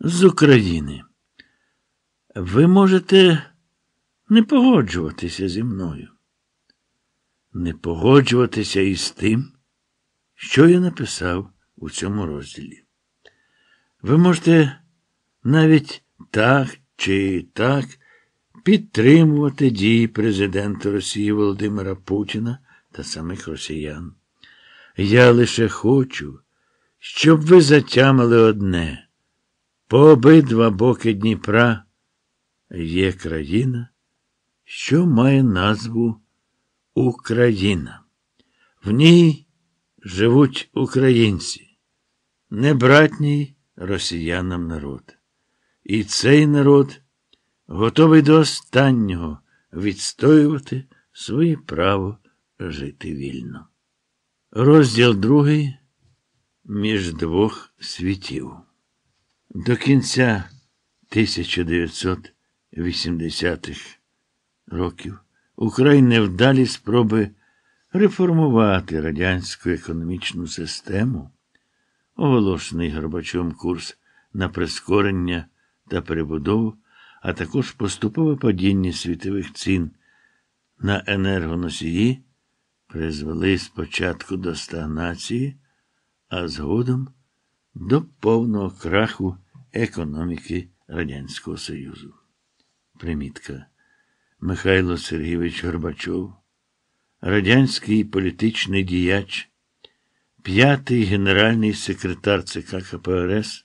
з України. Ви можете не погоджуватися зі мною. Не погоджуватися із тим, що я написав у цьому розділі. Ви можете навіть так чи так підтримувати дії президента Росії Володимира Путіна та самих росіян. Я лише хочу, щоб ви затямили одне. По обидва боки Дніпра є країна, що має назву Україна. В ній живуть українці, небратній росіянам народ. І цей народ готовий до останнього відстоювати своє право жити вільно. Розділ другий між двох світів. До кінця 1980-х років Україн невдалі спроби реформувати радянську економічну систему, оголошений Горбачом курс на прискорення та перебудову, а також поступове падіння світових цін на енергоносії, призвели спочатку до стагнації, а згодом до повного краху економіки Радянського Союзу. Примітка Михайло Сергійович Горбачов, радянський політичний діяч, п'ятий генеральний секретар ЦК КПРС,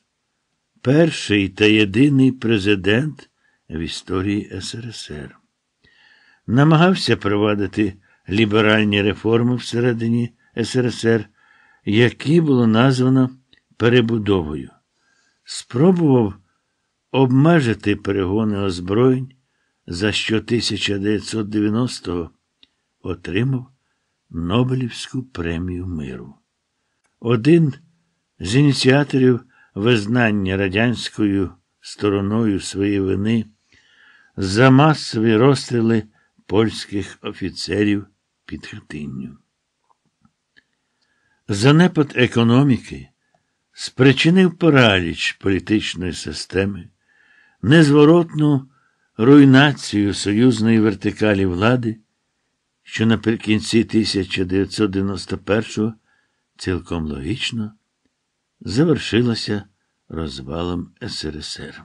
перший та єдиний президент в історії СРСР. Намагався провадити ліберальні реформи всередині СРСР, які було названо перебудовою. Спробував обмежити перегони озброєнь, за що 1990-го отримав Нобелівську премію миру. Один з ініціаторів визнання радянською стороною своєї вини за масові розстріли польських офіцерів під хатинню. Занепад економіки спричинив параліч політичної системи, незворотну руйнацію союзної вертикалі влади, що наприкінці 1991-го цілком логічно завершилася розвалом СРСР.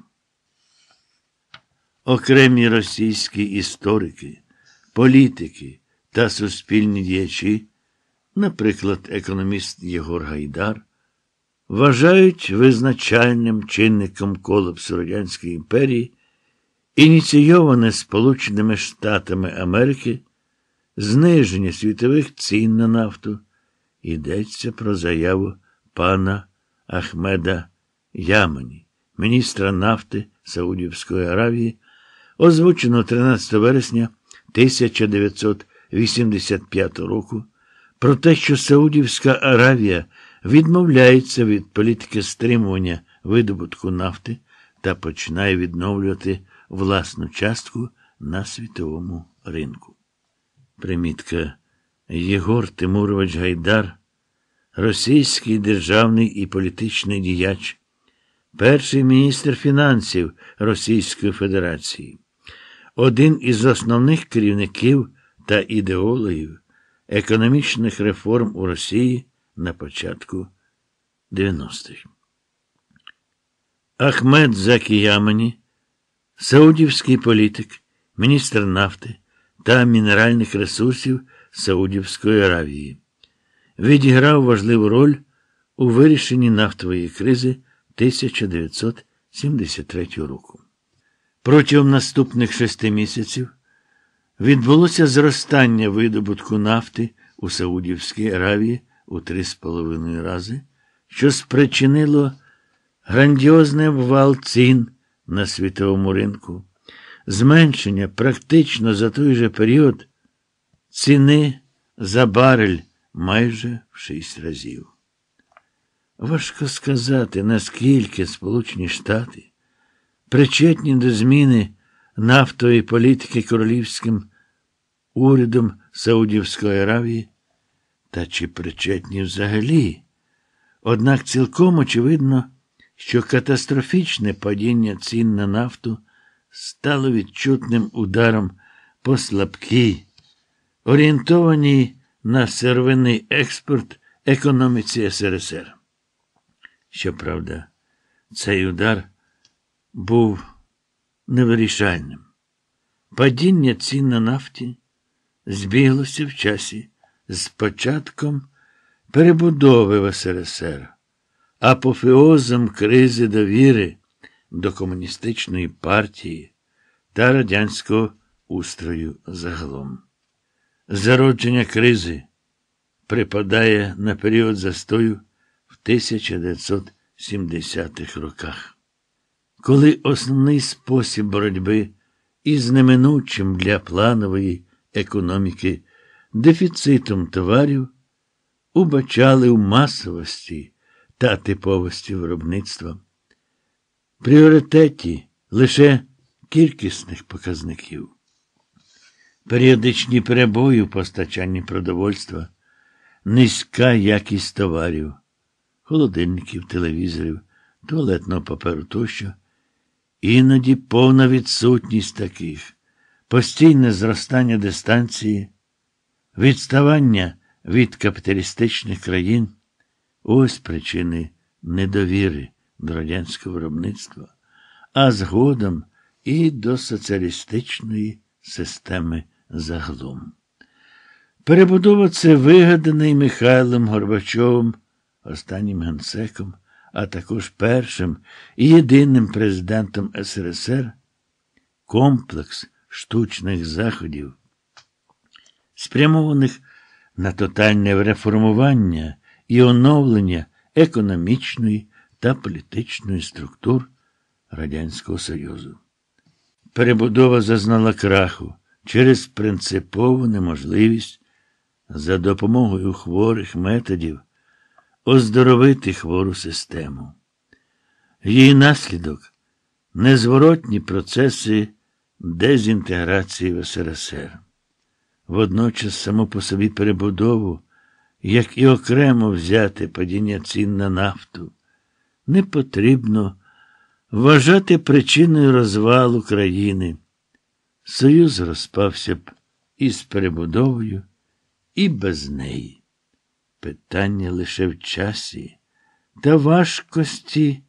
Окремі російські історики, політики та суспільні діячі, наприклад, економіст Єгор Гайдар вважають визначальним чинником колапсу Радянської імперії, ініційоване Сполученими Штатами Америки зниження світових цін на нафту. Йдеться про заяву пана Ахмеда Ямані, міністра нафти Саудівської Аравії, озвучено 13 вересня 1985 року, про те, що Саудівська Аравія відмовляється від політики стримування видобутку нафти та починає відновлювати власну частку на світовому ринку. Примітка Єгор Тимурович Гайдар, російський державний і політичний діяч, перший міністр фінансів Російської Федерації, один із основних керівників та ідеологів економічних реформ у Росії на початку 90-х. Ахмед Закіямені, саудівський політик, міністр нафти та мінеральних ресурсів Саудівської Аравії, відіграв важливу роль у вирішенні нафтової кризи 1973 року. Протягом наступних шести місяців відбулося зростання видобутку нафти у Саудівській Аравії у три з половиною рази, що спричинило грандіозний обвал цін на світовому ринку, зменшення практично за той же період ціни за барель майже в шість разів. Важко сказати, наскільки Сполучені Штати причетні до зміни нафтової політики королівським урядом Саудівської Аравії та чи причетні взагалі? Однак цілком очевидно, що катастрофічне падіння цін на нафту стало відчутним ударом по слабкій, орієнтованій на сервиний експорт економіці СРСР. Щоправда, цей удар був невирішальним. Падіння цін на нафті збіглося в часі з початком перебудови в СРСР, апофеозом кризи довіри до комуністичної партії та радянського устрою загалом. Зародження кризи припадає на період застою в 1970-х роках, коли основний спосіб боротьби із неминучим для планової економіки дефіцитом товарів, убачали в масовості та типовості виробництва. Пріоритеті лише кількісних показників, періодичні перебої в постачанні продовольства, низька якість товарів, холодильників, телевізорів, туалетного паперу тощо, іноді повна відсутність таких, постійне зростання дистанції. Відставання від капіталістичних країн ось причини недовіри до радянського виробництва, а згодом і до соціалістичної системи загалом. Перебудова це вигаданий Михайлом Горбачовим, останнім генсеком, а також першим і єдиним президентом СРСР комплекс штучних заходів спрямованих на тотальне реформування і оновлення економічної та політичної структур Радянського Союзу. Перебудова зазнала краху через принципову неможливість за допомогою хворих методів оздоровити хвору систему. Її наслідок незворотні процеси дезінтеграції в СРСР. Водночас само по собі перебудову, як і окремо взяти падіння цін на нафту, не потрібно вважати причиною розвалу країни. Союз розпався б і з перебудовою, і без неї. Питання лише в часі та важкості.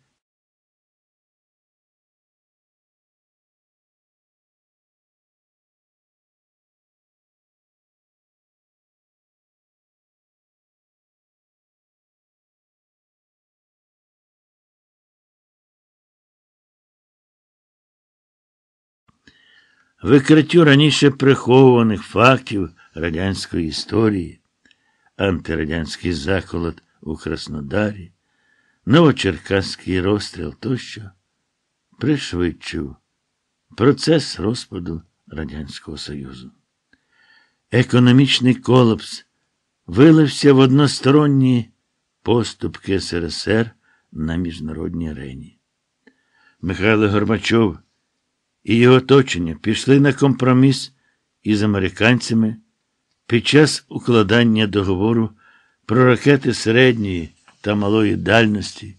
викриттю раніше прихованих фактів радянської історії, антирадянський заколот у Краснодарі, новочеркасський розстріл тощо пришвидшив процес розпаду Радянського Союзу. Економічний колапс вилився в односторонні поступки СРСР на міжнародній арені. Михайло Горбачов і його оточення пішли на компроміс із американцями під час укладання договору про ракети середньої та малої дальності,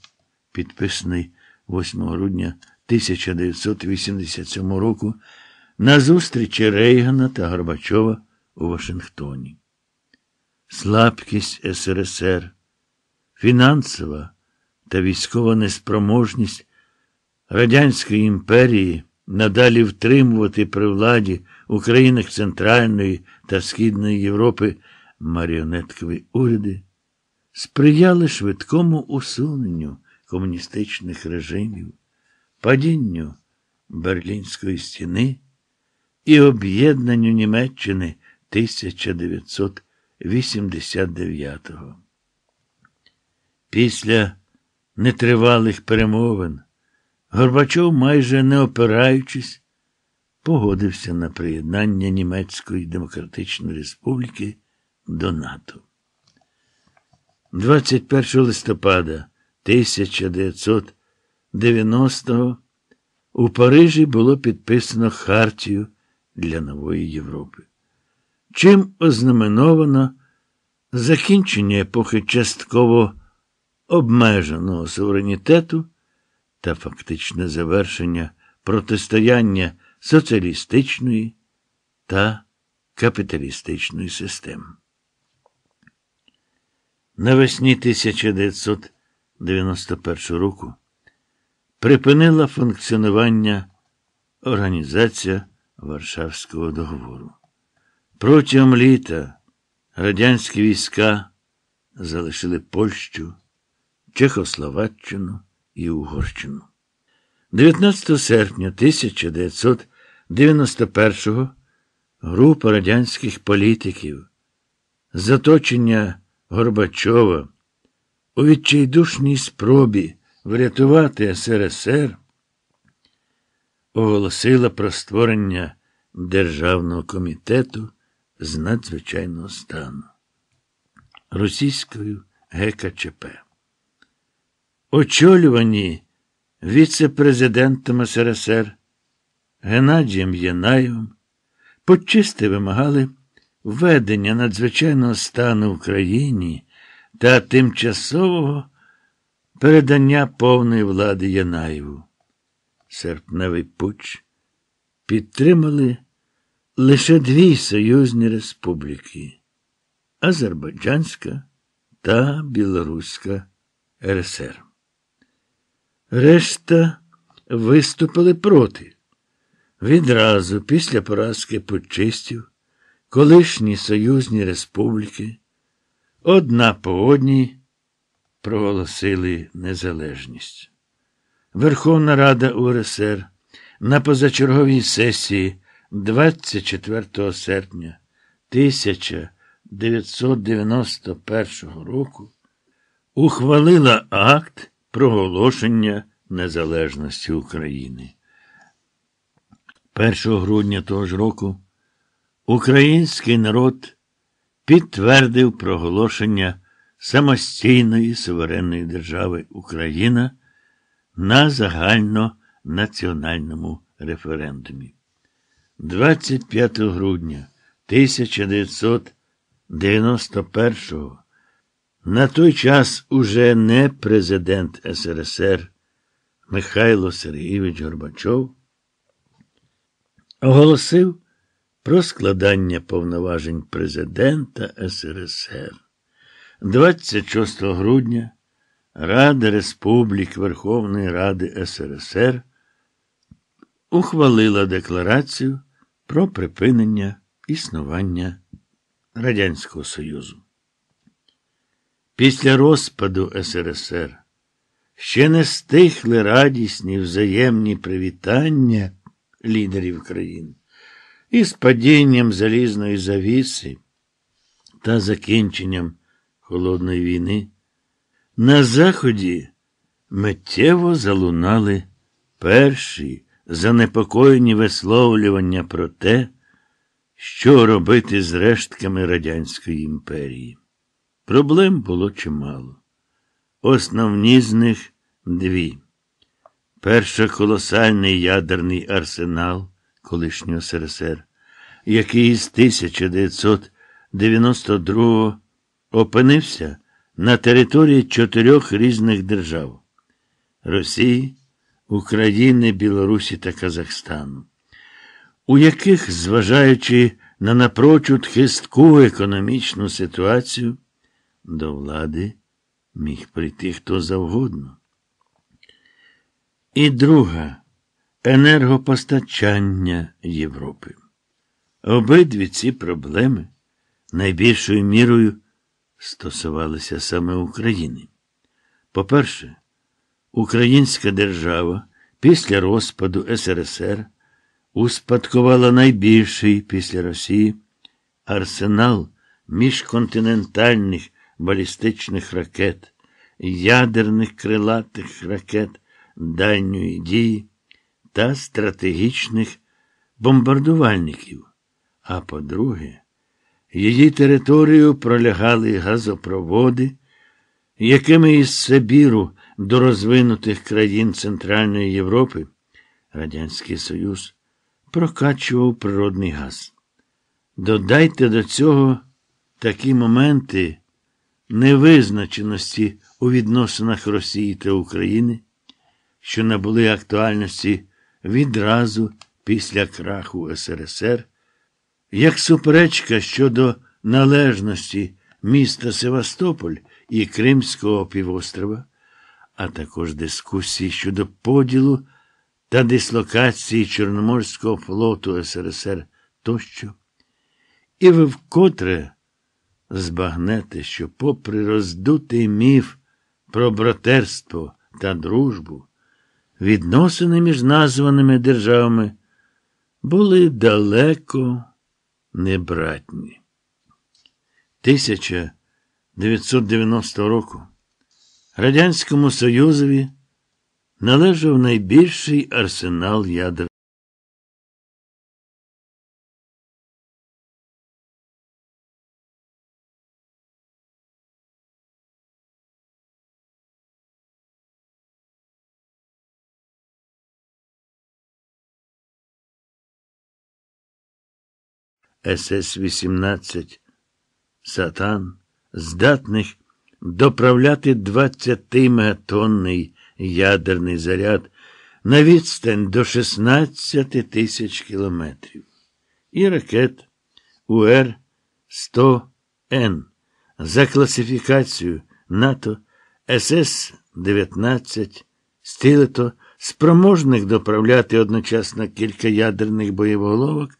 підписаний 8 грудня 1987 року, на зустрічі Рейгана та Горбачова у Вашингтоні. Слабкість СРСР, фінансова та військова неспроможність Радянської імперії надалі втримувати при владі у країнах Центральної та Східної Європи маріонеткові уряди, сприяли швидкому усуненню комуністичних режимів, падінню Берлінської стіни і об'єднанню Німеччини 1989-го. Після нетривалих перемовин. Горбачов, майже не опираючись, погодився на приєднання Німецької Демократичної Республіки до НАТО. 21 листопада 1990-го у Парижі було підписано Хартію для нової Європи. Чим ознаменовано закінчення епохи частково обмеженого суверенітету та фактичне завершення протистояння соціалістичної та капіталістичної систем. Навесні 1991 року припинила функціонування Організація Варшавського договору. Протягом літа радянські війська залишили Польщу, Чехословаччину і Угорщину. 19 серпня 1991-го група радянських політиків, заточення Горбачова у відчайдушній спробі врятувати СРСР оголосила про створення Державного комітету з надзвичайного стану російською ГКЧП очолювані віце-президентом СРСР Геннадієм Єнаєвим, почисти вимагали введення надзвичайного стану в країні та тимчасового передання повної влади Янаєву. Серпневий Пуч підтримали лише дві союзні республіки Азербайджанська та Білоруська РСР. Решта виступили проти. Відразу після поразки почистів колишні союзні республіки одна по одній проголосили незалежність. Верховна Рада УРСР на позачерговій сесії 24 серпня 1991 року ухвалила акт проголошення незалежності України. 1 грудня того ж року український народ підтвердив проголошення самостійної суверенної держави Україна на загальнонаціональному референдумі. 25 грудня 1991 року на той час уже не президент СРСР Михайло Сергійович Горбачов оголосив про складання повноважень президента СРСР. 26 грудня Рада Республік Верховної Ради СРСР ухвалила декларацію про припинення існування Радянського Союзу після розпаду СРСР ще не стихли радісні взаємні привітання лідерів країн із падінням залізної завіси та закінченням холодної війни. На Заході миттєво залунали перші занепокоєні висловлювання про те, що робити з рештками Радянської імперії. Проблем було чимало. Основні з них дві. Перша колосальний ядерний арсенал колишнього СРСР, який з 1992 го опинився на території чотирьох різних держав Росії, України, Білорусі та Казахстану, у яких, зважаючи на напрочуд хистку економічну ситуацію, до влади міг прийти хто завгодно. І друга енергопостачання Європи. Обидві ці проблеми найбільшою мірою стосувалися саме України. По-перше, Українська держава після розпаду СРСР успадкувала найбільший після Росії арсенал міжконтинентальних балістичних ракет, ядерних крилатих ракет дальньої дії та стратегічних бомбардувальників. А по-друге, її територію пролягали газопроводи, якими із Сибіру до розвинутих країн Центральної Європи Радянський Союз прокачував природний газ. Додайте до цього такі моменти невизначеності у відносинах Росії та України, що набули актуальності відразу після краху СРСР, як суперечка щодо належності міста Севастополь і Кримського півострова, а також дискусії щодо поділу та дислокації Чорноморського флоту СРСР тощо, і ви вкотре збагнете, що, попри роздутий міф про братерство та дружбу, відносини між названими державами були далеко небратні. 1990 року Радянському Союзові належав найбільший арсенал ядер. СС-18 Сатан, здатних доправляти 20-мегатонний ядерний заряд на відстань до 16 тисяч кілометрів, і ракет ур 100 н за класифікацією НАТО СС-19 стилето спроможних доправляти одночасно кілька ядерних боєголовок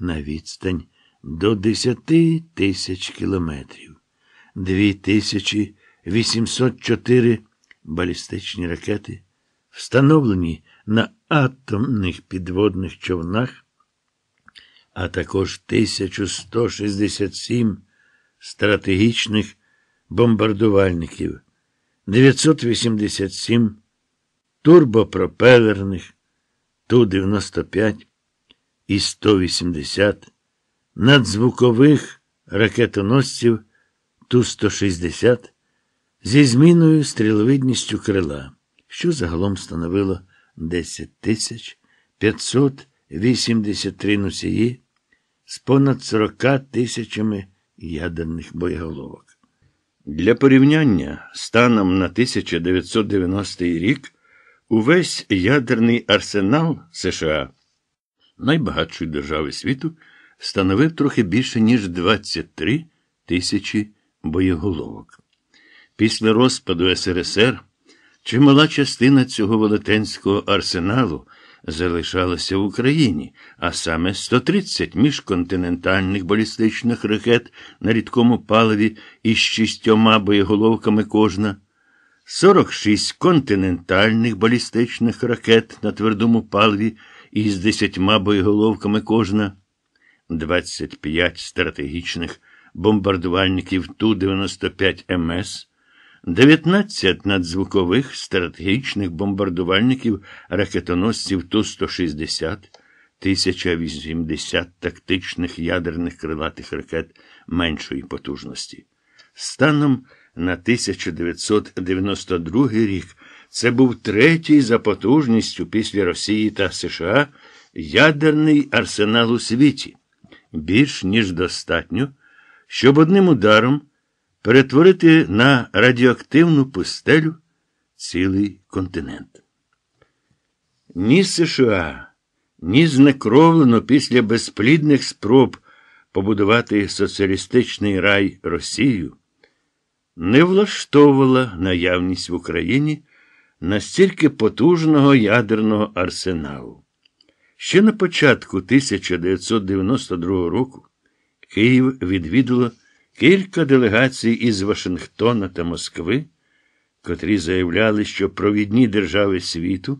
на відстань до 10 тисяч кілометрів, 2804 балістичні ракети, встановлені на атомних підводних човнах, а також 1167 стратегічних бомбардувальників, 987 турбопропелерних Ту-95 і 180, надзвукових ракетоносців Ту-160 зі зміною стріловидністю крила, що загалом становило 10 тисяч 583 носії з понад 40 тисячами ядерних боєголовок. Для порівняння станом на 1990 рік увесь ядерний арсенал США найбагатшої держави світу, становив трохи більше, ніж 23 тисячі боєголовок. Після розпаду СРСР чимала частина цього велетенського арсеналу залишалася в Україні, а саме 130 міжконтинентальних балістичних ракет на рідкому паливі із шістьома боєголовками кожна. 46 континентальних балістичних ракет на твердому паливі із десятьма боєголовками кожна, 25 стратегічних бомбардувальників Ту-95 МС, 19 надзвукових стратегічних бомбардувальників ракетоносців Ту-160, 1080 тактичних ядерних крилатих ракет меншої потужності. Станом на 1992 рік це був третій за потужністю після Росії та США ядерний арсенал у світі, більш ніж достатньо, щоб одним ударом перетворити на радіоактивну пустелю цілий континент. Ні США, ні знекровлено після безплідних спроб побудувати соціалістичний рай Росію не влаштовувала наявність в Україні настільки потужного ядерного арсеналу. Ще на початку 1992 року Київ відвідало кілька делегацій із Вашингтона та Москви, котрі заявляли, що провідні держави світу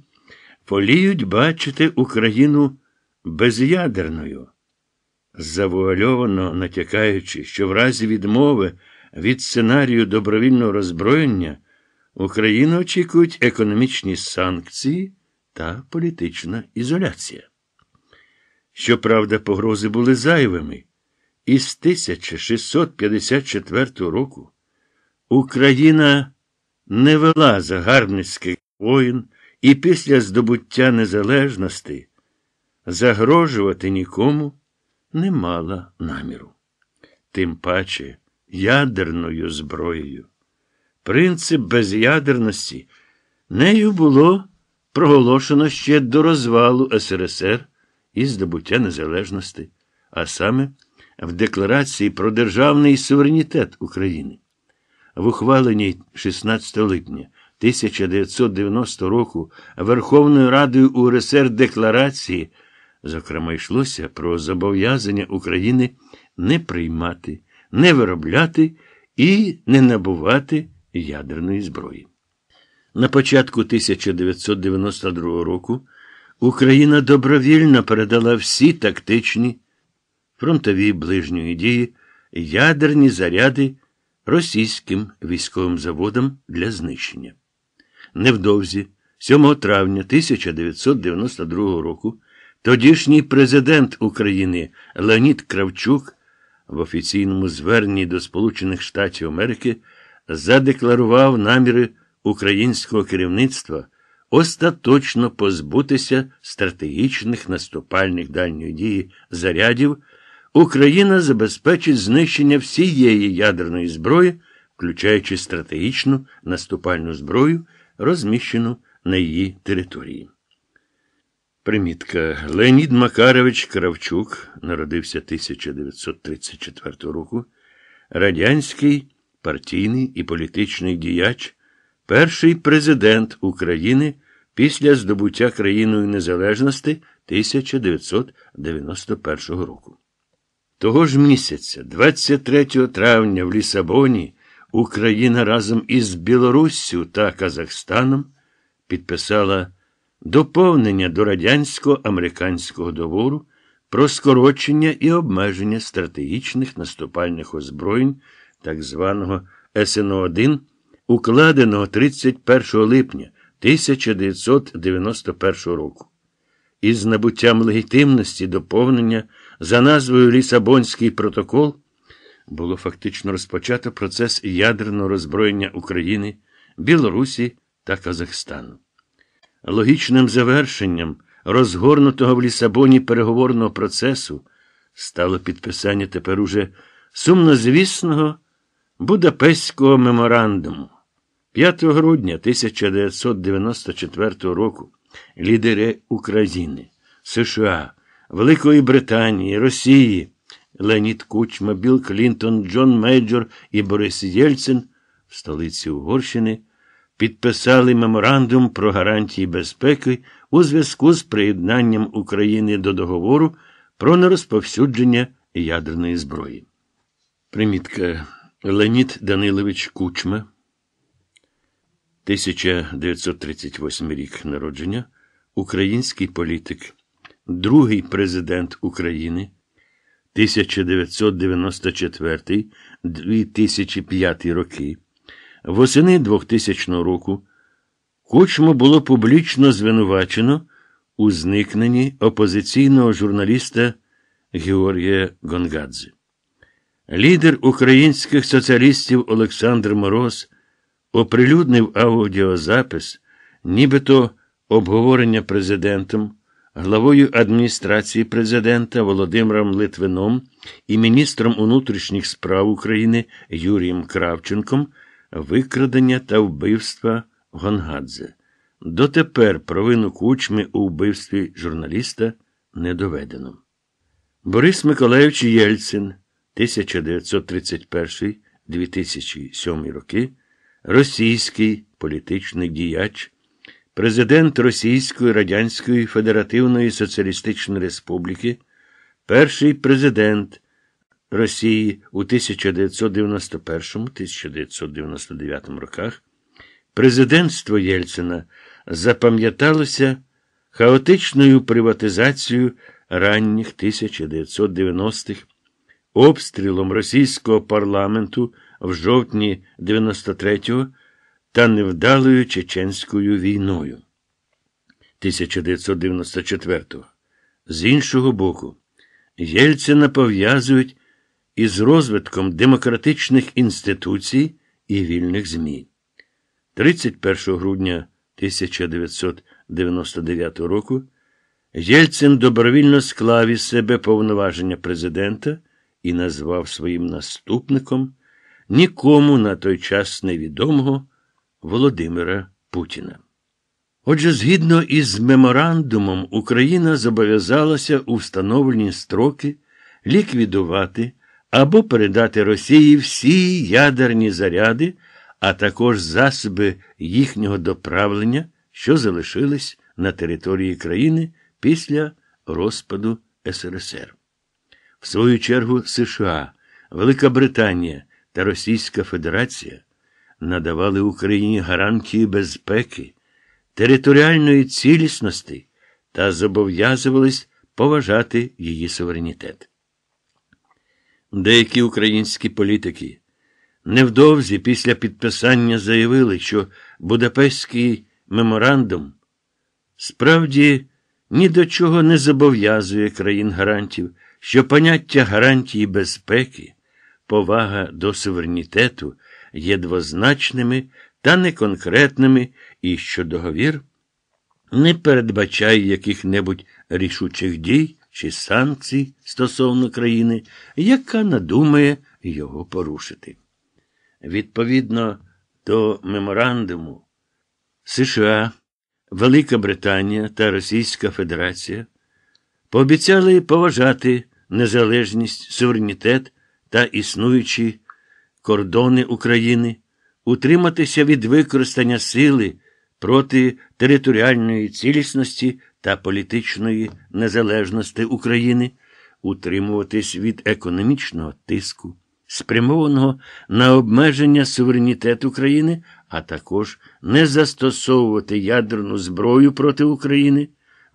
воліють бачити Україну безядерною, завуальовано натякаючи, що в разі відмови від сценарію добровільного роззброєння. Україну очікують економічні санкції та політична ізоляція. Щоправда, погрози були зайвими. Із 1654 року Україна не вела загарбницьких воїн і після здобуття незалежності загрожувати нікому не мала наміру. Тим паче ядерною зброєю принцип без'ядерності, нею було проголошено ще до розвалу СРСР і здобуття незалежності, а саме в Декларації про державний суверенітет України. В ухваленні 16 липня 1990 року Верховною Радою УРСР Декларації, зокрема, йшлося про зобов'язання України не приймати, не виробляти і не набувати ядерної зброї. На початку 1992 року Україна добровільно передала всі тактичні фронтові ближньої дії ядерні заряди російським військовим заводам для знищення. Невдовзі, 7 травня 1992 року, тодішній президент України Леонід Кравчук в офіційному зверненні до Сполучених Штатів Америки задекларував наміри українського керівництва остаточно позбутися стратегічних наступальних дальньої дії зарядів, Україна забезпечить знищення всієї ядерної зброї, включаючи стратегічну наступальну зброю, розміщену на її території. Примітка Леонід Макарович Кравчук, народився 1934 року, радянський партійний і політичний діяч, перший президент України після здобуття країною незалежності 1991 року. Того ж місяця, 23 травня, в Лісабоні, Україна разом із Білоруссю та Казахстаном підписала доповнення до радянсько-американського договору про скорочення і обмеження стратегічних наступальних озброєнь так званого СНО 1 укладеного 31 липня 1991 року. Із набуттям легітимності доповнення за назвою Лісабонський протокол було фактично розпочато процес ядерного роззброєння України, Білорусі та Казахстану. Логічним завершенням розгорнутого в Лісабоні переговорного процесу стало підписання тепер уже сумнозвісного. Будапеського меморандуму. 5 грудня 1994 року лідери України, США, Великої Британії, Росії, Леонід Кучма, Білл Клінтон, Джон Мейджор і Борис Єльцин в столиці Угорщини підписали меморандум про гарантії безпеки у зв'язку з приєднанням України до договору про нерозповсюдження ядерної зброї. Примітка Леонід Данилович Кучма, 1938 рік народження, український політик, другий президент України 1994 2005 роки. Восени 2000 року Кучму було публічно звинувачено у зникненні опозиційного журналіста Георгія Гонгадзе. Лідер українських соціалістів Олександр Мороз оприлюднив аудіозапис, нібито обговорення президентом, главою адміністрації президента Володимиром Литвином і міністром внутрішніх справ України Юрієм Кравченком викрадення та вбивства Гонгадзе. Дотепер провину кучми у вбивстві журналіста не доведено. Борис Миколаївич Єльцин. 1931-2007 роки російський політичний діяч, президент Російської Радянської Федеративної Соціалістичної Республіки, перший президент Росії у 1991-1999 роках, президентство Єльцина запам'яталося хаотичною приватизацією ранніх 1990-х обстрілом російського парламенту в жовтні 93-го та невдалою Чеченською війною 1994. го З іншого боку, Єльцина пов'язують із розвитком демократичних інституцій і вільних ЗМІ. 31 грудня 1999 року Єльцин добровільно склав із себе повноваження президента і назвав своїм наступником нікому на той час невідомого Володимира Путіна. Отже, згідно із меморандумом, Україна зобов'язалася у встановлені строки ліквідувати або передати Росії всі ядерні заряди, а також засоби їхнього доправлення, що залишились на території країни після розпаду СРСР. В свою чергу США, Велика Британія та Російська Федерація надавали Україні гарантії безпеки, територіальної цілісності та зобов'язувались поважати її суверенітет. Деякі українські політики невдовзі після підписання заявили, що Будапештський меморандум справді ні до чого не зобов'язує країн гарантів що поняття гарантії безпеки, повага до суверенітету є двозначними та неконкретними, і що договір не передбачає яких-небудь рішучих дій чи санкцій стосовно країни, яка надумає його порушити. Відповідно до меморандуму США, Велика Британія та Російська Федерація пообіцяли поважати незалежність, суверенітет та існуючі кордони України, утриматися від використання сили проти територіальної цілісності та політичної незалежності України, утримуватись від економічного тиску. Спрямованого на обмеження суверенітету України, а також не застосовувати ядерну зброю проти України.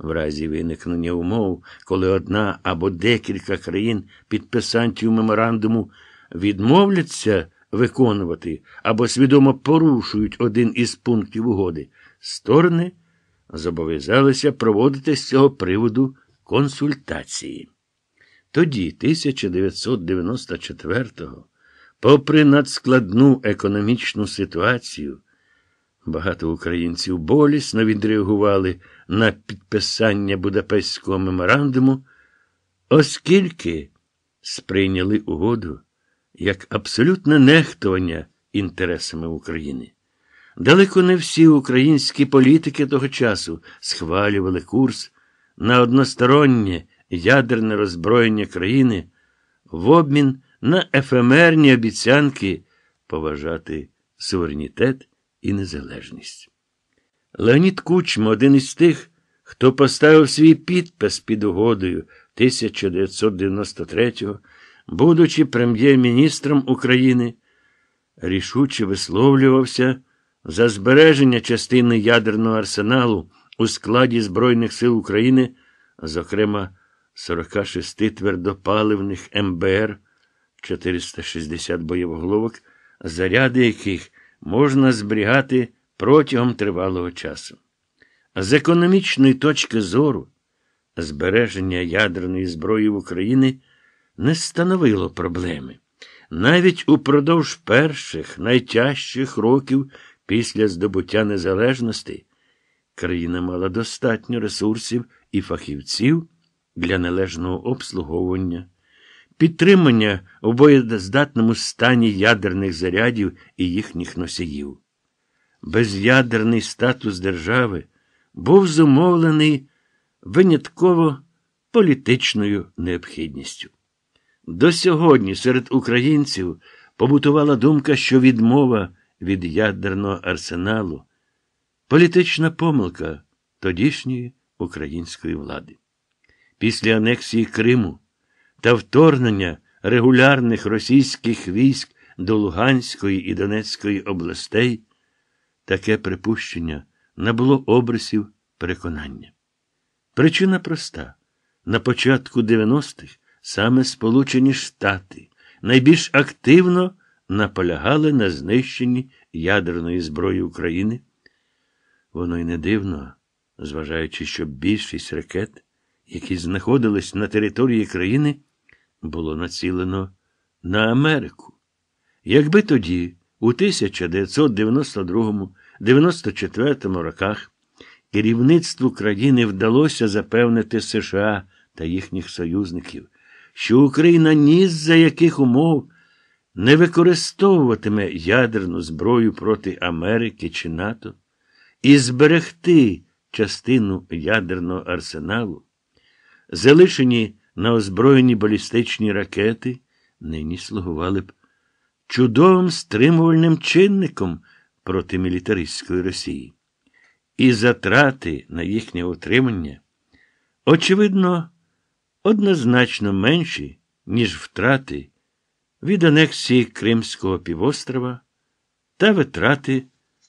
В разі виникнення умов, коли одна або декілька країн підписантів меморандуму відмовляться виконувати або свідомо порушують один із пунктів угоди, сторони зобов'язалися проводити з цього приводу консультації. Тоді, 1994-го, попри надскладну економічну ситуацію, багато українців болісно відреагували на підписання Будапештського меморандуму, оскільки сприйняли угоду як абсолютне нехтування інтересами України. Далеко не всі українські політики того часу схвалювали курс на одностороннє ядерне роззброєння країни в обмін на ефемерні обіцянки поважати суверенітет і незалежність. Леонід Кучма один із тих, хто поставив свій підпис під угодою 1993-го, будучи прем'єр-міністром України, рішуче висловлювався за збереження частини ядерного арсеналу у складі Збройних сил України, зокрема 46 твердопаливних МБР, 460 боєвоголовок, заряди яких можна зберігати протягом тривалого часу. З економічної точки зору збереження ядерної зброї в Україні не становило проблеми. Навіть упродовж перших найтяжчих років після здобуття незалежності країна мала достатньо ресурсів і фахівців для належного обслуговування, підтримання в боєздатному стані ядерних зарядів і їхніх носіїв без'ядерний статус держави був зумовлений винятково політичною необхідністю. До сьогодні серед українців побутувала думка, що відмова від ядерного арсеналу політична помилка тодішньої української влади. Після анексії Криму та вторгнення регулярних російських військ до Луганської і Донецької областей. Таке припущення набуло обрисів переконання. Причина проста: на початку 90-х саме Сполучені Штати найбільш активно наполягали на знищенні ядерної зброї України. Воно й не дивно, зважаючи, що більшість ракет, які знаходились на території країни, було націлено на Америку. Якби тоді. У 1992-94 роках керівництву країни вдалося запевнити США та їхніх союзників, що Україна ні за яких умов не використовуватиме ядерну зброю проти Америки чи НАТО і зберегти частину ядерного арсеналу, залишені на озброєні балістичні ракети, нині слугували б чудовим стримувальним чинником проти мілітаристської Росії. І затрати на їхнє утримання, очевидно, однозначно менші, ніж втрати від анексії Кримського півострова та витрати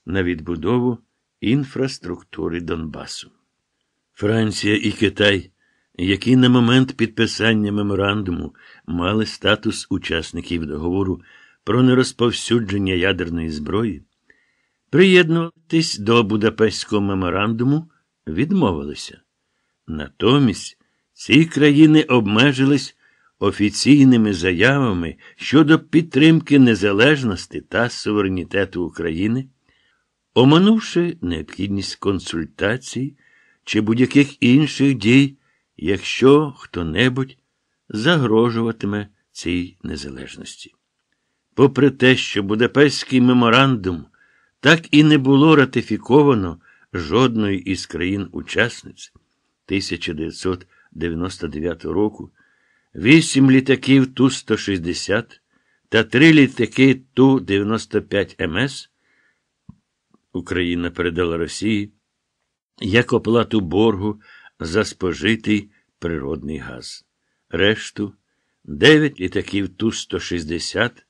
на відбудову інфраструктури Донбасу. Франція і Китай, які на момент підписання меморандуму мали статус учасників договору про нерозповсюдження ядерної зброї, приєднуватись до Будапештського меморандуму відмовилися. Натомість ці країни обмежились офіційними заявами щодо підтримки незалежності та суверенітету України, оминувши необхідність консультацій чи будь-яких інших дій, якщо хто-небудь загрожуватиме цій незалежності. Попри те, що Будапештський меморандум так і не було ратифіковано жодної із країн-учасниць 1999 року, вісім літаків Ту-160 та три літаки Ту-95МС ем Україна передала Росії як оплату боргу за спожитий природний газ. Решту 9 літаків Ту-160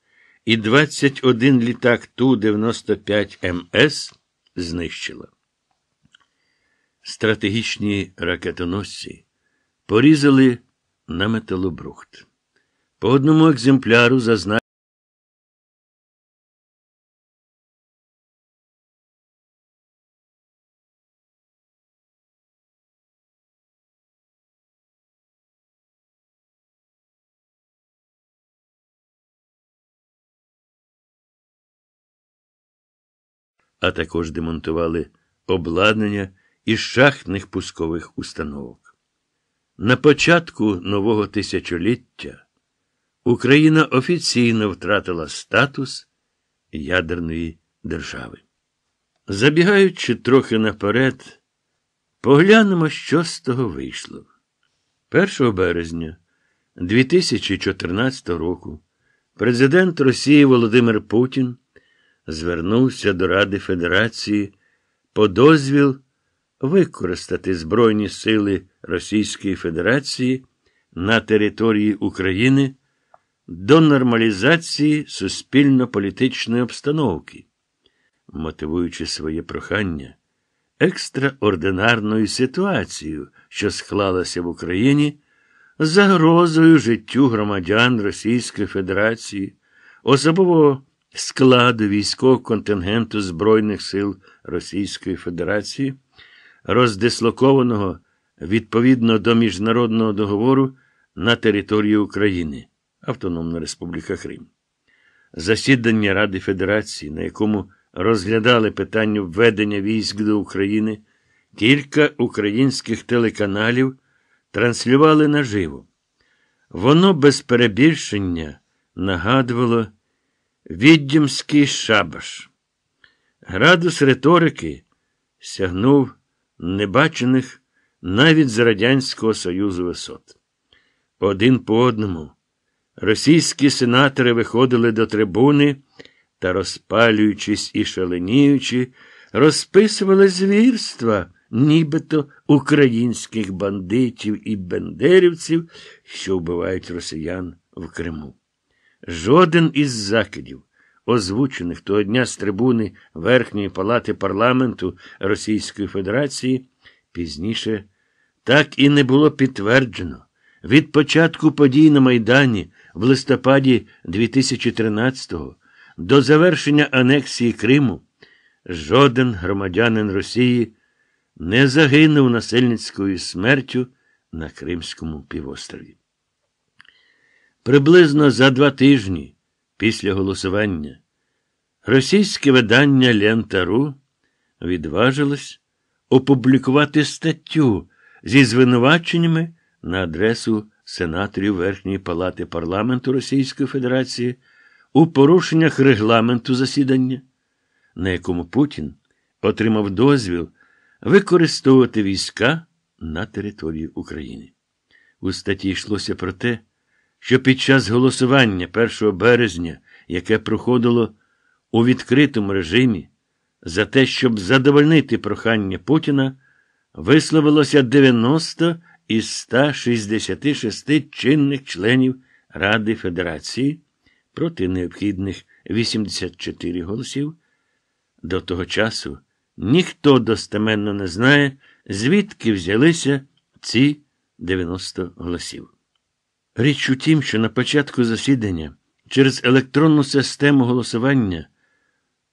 і 21 літак Ту-95МС ем знищила. Стратегічні ракетоносці порізали на металобрухт. По одному екземпляру зазначили, а також демонтували обладнання із шахтних пускових установок. На початку нового тисячоліття Україна офіційно втратила статус ядерної держави. Забігаючи трохи наперед, поглянемо, що з того вийшло. 1 березня 2014 року президент Росії Володимир Путін звернувся до Ради Федерації по дозвіл використати Збройні сили Російської Федерації на території України до нормалізації суспільно-політичної обстановки, мотивуючи своє прохання екстраординарною ситуацією, що склалася в Україні. Загрозою життю громадян Російської Федерації, особливо Складу військового контингенту Збройних сил Російської Федерації, роздислокованого відповідно до міжнародного договору на території України Автономна Республіка Крим. Засідання Ради Федерації, на якому розглядали питання введення військ до України, кілька українських телеканалів транслювали наживо. Воно без перебільшення нагадувало Віддімський шабаш. Градус риторики сягнув небачених навіть з Радянського Союзу висот. Один по одному російські сенатори виходили до трибуни та, розпалюючись і шаленіючи, розписували звірства, нібито українських бандитів і бендерівців, що вбивають росіян в Криму. Жоден із закидів, озвучених того дня з трибуни Верхньої палати парламенту Російської Федерації, пізніше так і не було підтверджено. Від початку подій на Майдані в листопаді 2013-го до завершення анексії Криму жоден громадянин Росії не загинув насильницькою смертю на Кримському півострові. Приблизно за два тижні після голосування російське видання Лента.ру відважилось опублікувати статтю зі звинуваченнями на адресу сенаторів Верхньої палати парламенту Російської Федерації у порушеннях регламенту засідання, на якому Путін отримав дозвіл використовувати війська на території України. У статті йшлося про те, що під час голосування 1 березня, яке проходило у відкритому режимі, за те, щоб задовольнити прохання Путіна, висловилося 90 із 166 чинних членів Ради Федерації проти необхідних 84 голосів. До того часу ніхто достеменно не знає, звідки взялися ці 90 голосів. Річ у тім, що на початку засідання через електронну систему голосування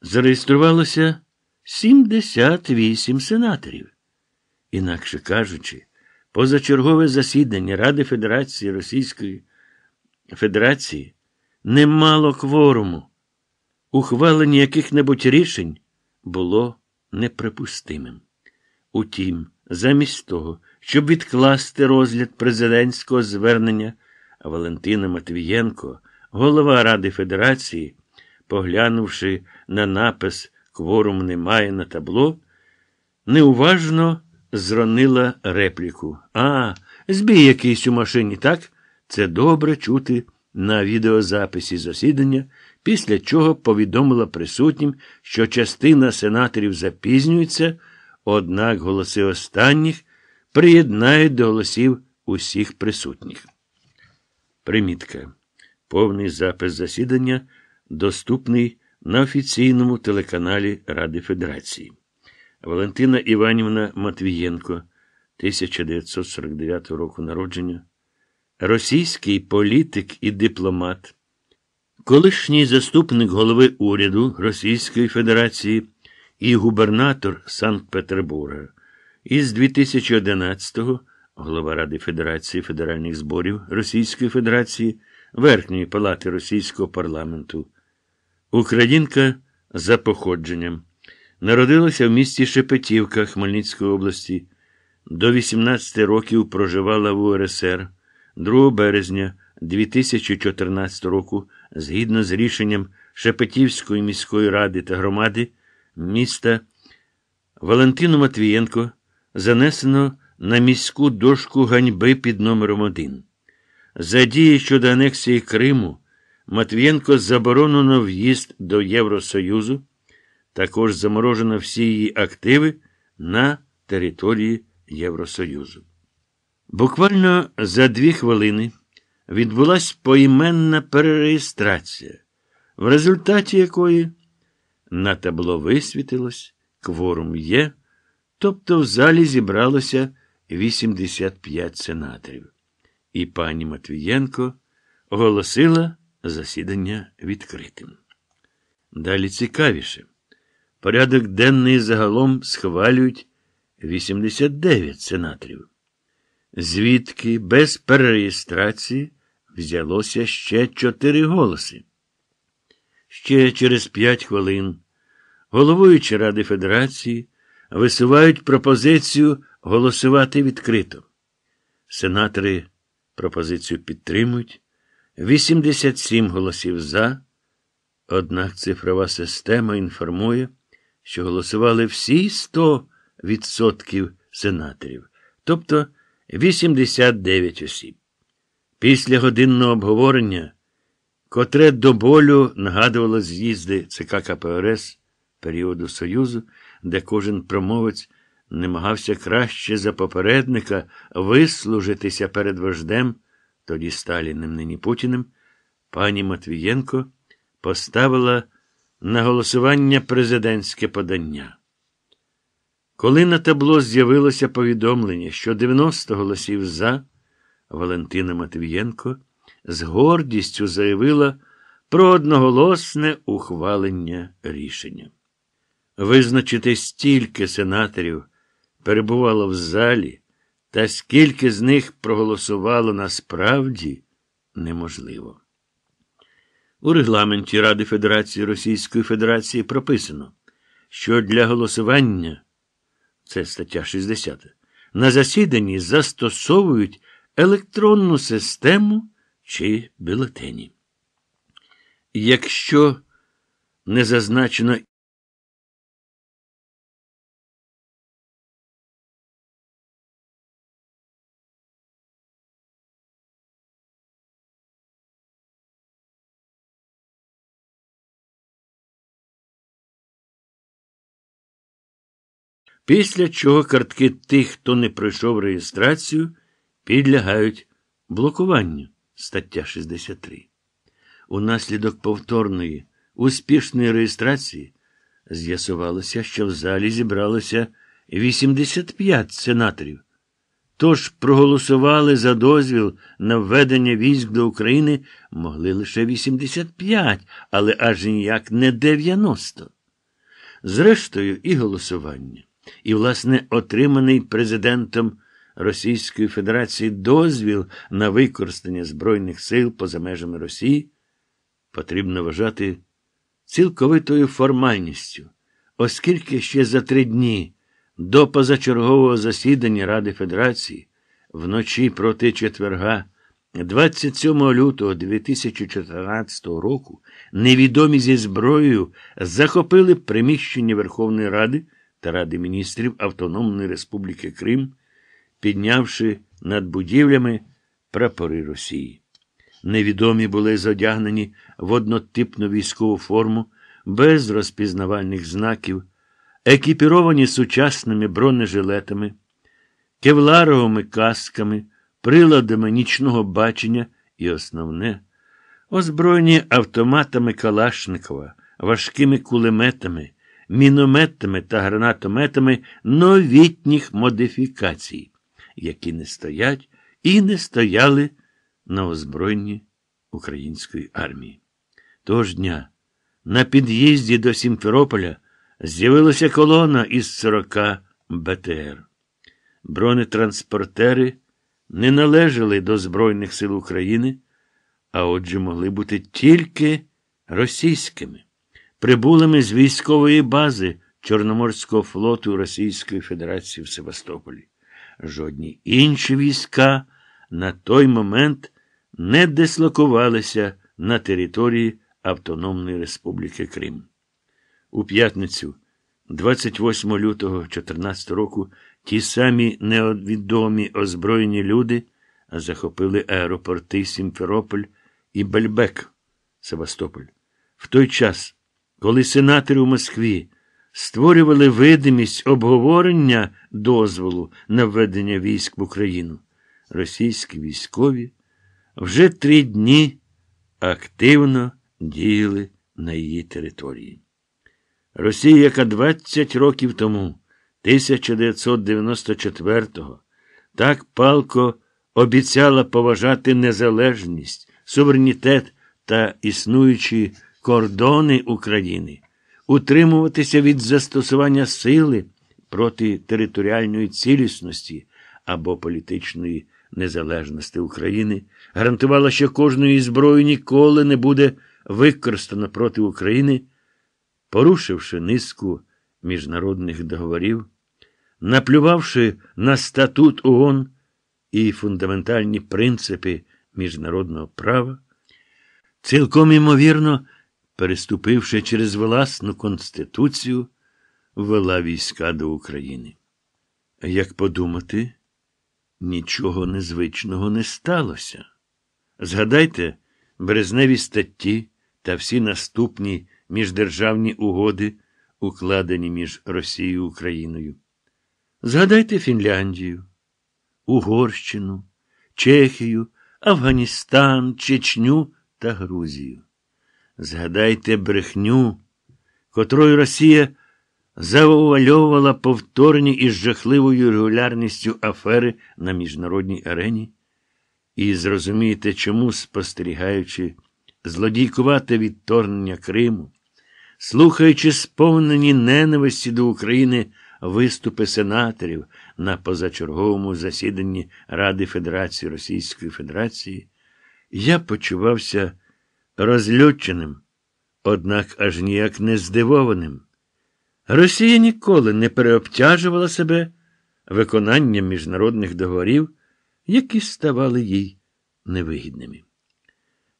зареєструвалося 78 сенаторів. Інакше кажучи, позачергове засідання Ради Федерації Російської Федерації не мало кворуму, ухвалення яких-небудь рішень було неприпустимим. Утім, замість того, щоб відкласти розгляд президентського звернення. Валентина Матвієнко, голова Ради Федерації, поглянувши на напис Кворум немає на табло, неуважно зронила репліку. А, збій якийсь у машині, так? Це добре чути на відеозаписі засідання, після чого повідомила присутнім, що частина сенаторів запізнюється, однак голоси останніх приєднають до голосів усіх присутніх. Примітка. Повний запис засідання доступний на офіційному телеканалі Ради Федерації. Валентина Іванівна Матвієнко, 1949 року народження, російський політик і дипломат, колишній заступник голови уряду Російської Федерації і губернатор Санкт-Петербурга із 2011 року голова Ради Федерації Федеральних зборів Російської Федерації, Верхньої палати російського парламенту. Українка за походженням. Народилася в місті Шепетівка Хмельницької області. До 18 років проживала в УРСР 2 березня 2014 року, згідно з рішенням Шепетівської міської ради та громади міста Валентину Матвієнко занесено на міську дошку ганьби під номером один. За дії щодо анексії Криму Матвієнко заборонено в'їзд до Євросоюзу, також заморожено всі її активи на території Євросоюзу. Буквально за дві хвилини відбулася поіменна перереєстрація, в результаті якої на табло висвітилось кворум є, тобто в залі зібралося. 85 сенаторів. І пані Матвієнко оголосила засідання відкритим. Далі цікавіше. Порядок денний загалом схвалюють 89 сенаторів. Звідки без перереєстрації взялося ще 4 голоси. Ще через 5 хвилин головуючі Ради Федерації висувають пропозицію голосувати відкрито. Сенатори пропозицію підтримують. 87 голосів за. Однак цифрова система інформує, що голосували всі 100% сенаторів, тобто 89 осіб. Після годинного обговорення, котре до болю нагадувало з'їзди ЦК КПРС періоду Союзу, де кожен промовець намагався краще за попередника вислужитися перед вождем, тоді Сталіним нині Путіним, пані Матвієнко поставила на голосування президентське подання. Коли на табло з'явилося повідомлення, що 90 голосів за, Валентина Матвієнко з гордістю заявила про одноголосне ухвалення рішення. Визначити стільки сенаторів перебувало в залі, та скільки з них проголосувало насправді неможливо. У регламенті Ради Федерації Російської Федерації прописано, що для голосування це стаття 60, на засіданні застосовують електронну систему чи бюлетені. Якщо не зазначено після чого картки тих, хто не пройшов реєстрацію, підлягають блокуванню стаття 63. Унаслідок повторної, успішної реєстрації з'ясувалося, що в залі зібралося 85 сенаторів. Тож проголосували за дозвіл на введення військ до України могли лише 85, але аж ніяк не 90. Зрештою, і голосування і, власне, отриманий президентом Російської Федерації дозвіл на використання Збройних сил поза межами Росії потрібно вважати цілковитою формальністю, оскільки ще за три дні до позачергового засідання Ради Федерації вночі проти четверга. 27 лютого 2014 року невідомі зі зброєю захопили приміщення Верховної Ради та Ради міністрів Автономної Республіки Крим, піднявши над будівлями прапори Росії. Невідомі були зодягнені в однотипну військову форму без розпізнавальних знаків, екіпіровані сучасними бронежилетами, кевларовими касками, приладами нічного бачення і основне, озброєні автоматами Калашникова, важкими кулеметами мінометами та гранатометами новітніх модифікацій, які не стоять і не стояли на озброєнні української армії. Того ж дня на під'їзді до Сімферополя з'явилася колона із 40 БТР. Бронетранспортери не належали до Збройних сил України, а отже, могли бути тільки російськими. Прибули ми з військової бази Чорноморського флоту Російської Федерації в Севастополі. Жодні інші війська на той момент не дислокувалися на території Автономної Республіки Крим. У п'ятницю, 28 лютого 2014 року, ті самі невідомі озброєні люди захопили аеропорти Сімферополь і Бельбек Севастополь. В той час. Коли сенатори у Москві створювали видимість обговорення дозволу на введення військ в Україну, російські військові вже три дні активно діяли на її території. Росія, яка 20 років тому, 1994-го, так палко обіцяла поважати незалежність, суверенітет та існуючі кордони України, утримуватися від застосування сили проти територіальної цілісності або політичної незалежності України, гарантувала, що кожної зброї ніколи не буде використано проти України, порушивши низку міжнародних договорів, наплювавши на статут ООН і фундаментальні принципи міжнародного права, цілком імовірно переступивши через власну Конституцію, вела війська до України. Як подумати, нічого незвичного не сталося. Згадайте березневі статті та всі наступні міждержавні угоди, укладені між Росією і Україною. Згадайте Фінляндію, Угорщину, Чехію, Афганістан, Чечню та Грузію. Згадайте брехню, котрою Росія завуальовувала повторні із жахливою регулярністю афери на міжнародній арені, і зрозумієте, чому, спостерігаючи злодійкувате відторгнення Криму, слухаючи сповнені ненависті до України виступи сенаторів на позачерговому засіданні Ради Федерації Російської Федерації, я почувався розлюченим, однак аж ніяк не здивованим. Росія ніколи не переобтяжувала себе виконанням міжнародних договорів, які ставали їй невигідними.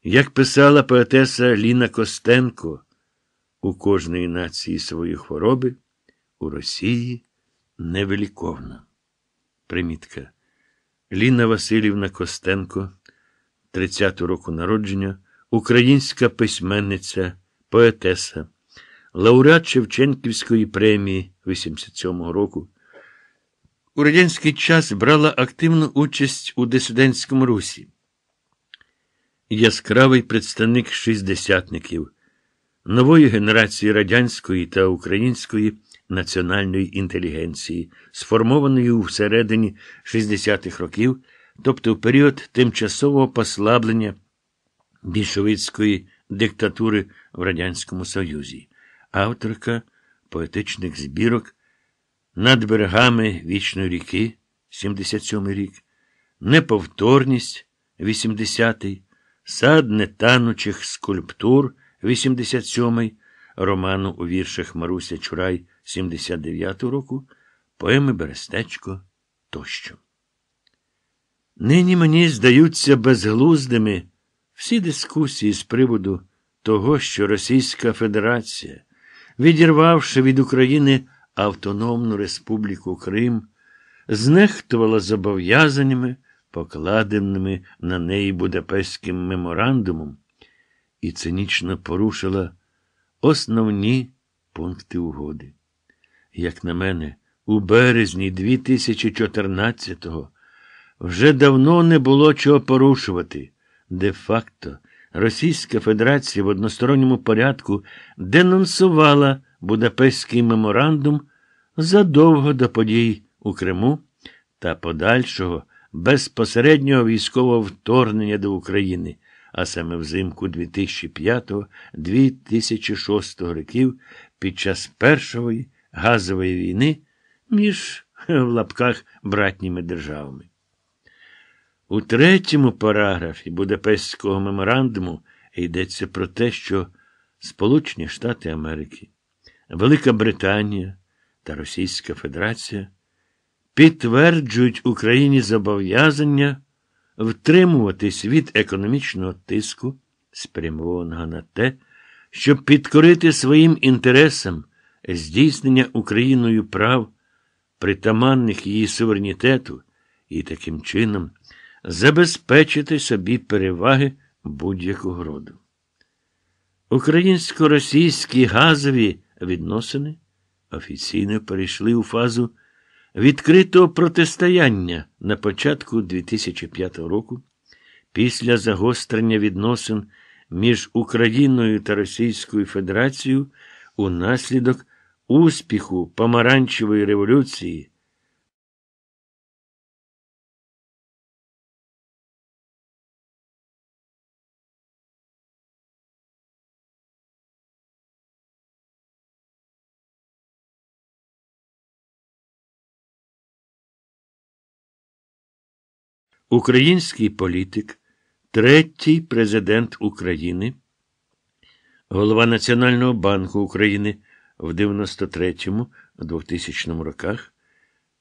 Як писала поетеса Ліна Костенко, у кожної нації свої хвороби у Росії невеликовна. Примітка Ліна Васильівна Костенко, 30-ту року народження українська письменниця, поетеса, лауреат Шевченківської премії 87-го року. У радянський час брала активну участь у дисидентському русі. Яскравий представник шістдесятників, нової генерації радянської та української національної інтелігенції, сформованої всередині 60-х років, тобто в період тимчасового послаблення більшовицької диктатури в Радянському Союзі, авторка поетичних збірок над берегами Вічної ріки, 77-й рік, Неповторність 80-й, Сад нетанучих скульптур 87-й, роману у віршах Маруся Чурай 79-го року, поеми Берестечко тощо. Нині мені здаються безглуздими. Всі дискусії з приводу того, що Російська Федерація, відірвавши від України Автономну Республіку Крим, знехтувала зобов'язаннями, покладеними на неї Будапештським меморандумом, і цинічно порушила основні пункти угоди. Як на мене, у березні 2014-го вже давно не було чого порушувати. Де-факто Російська Федерація в односторонньому порядку денонсувала Будапештський меморандум задовго до подій у Криму та подальшого безпосереднього військового вторгнення до України, а саме взимку 2005-2006 років під час Першої газової війни між в лапках братніми державами. У третьому параграфі Будапештського меморандуму йдеться про те, що Сполучені Штати Америки, Велика Британія та Російська Федерація підтверджують Україні зобов'язання втримуватись від економічного тиску, спрямованого на те, щоб підкорити своїм інтересам здійснення Україною прав, притаманних її суверенітету, і таким чином забезпечити собі переваги будь-якого роду. Українсько-російські газові відносини офіційно перейшли у фазу відкритого протистояння на початку 2005 року після загострення відносин між Україною та Російською Федерацією унаслідок успіху Помаранчевої революції Український політик, третій президент України, голова Національного банку України в 93-2000 роках,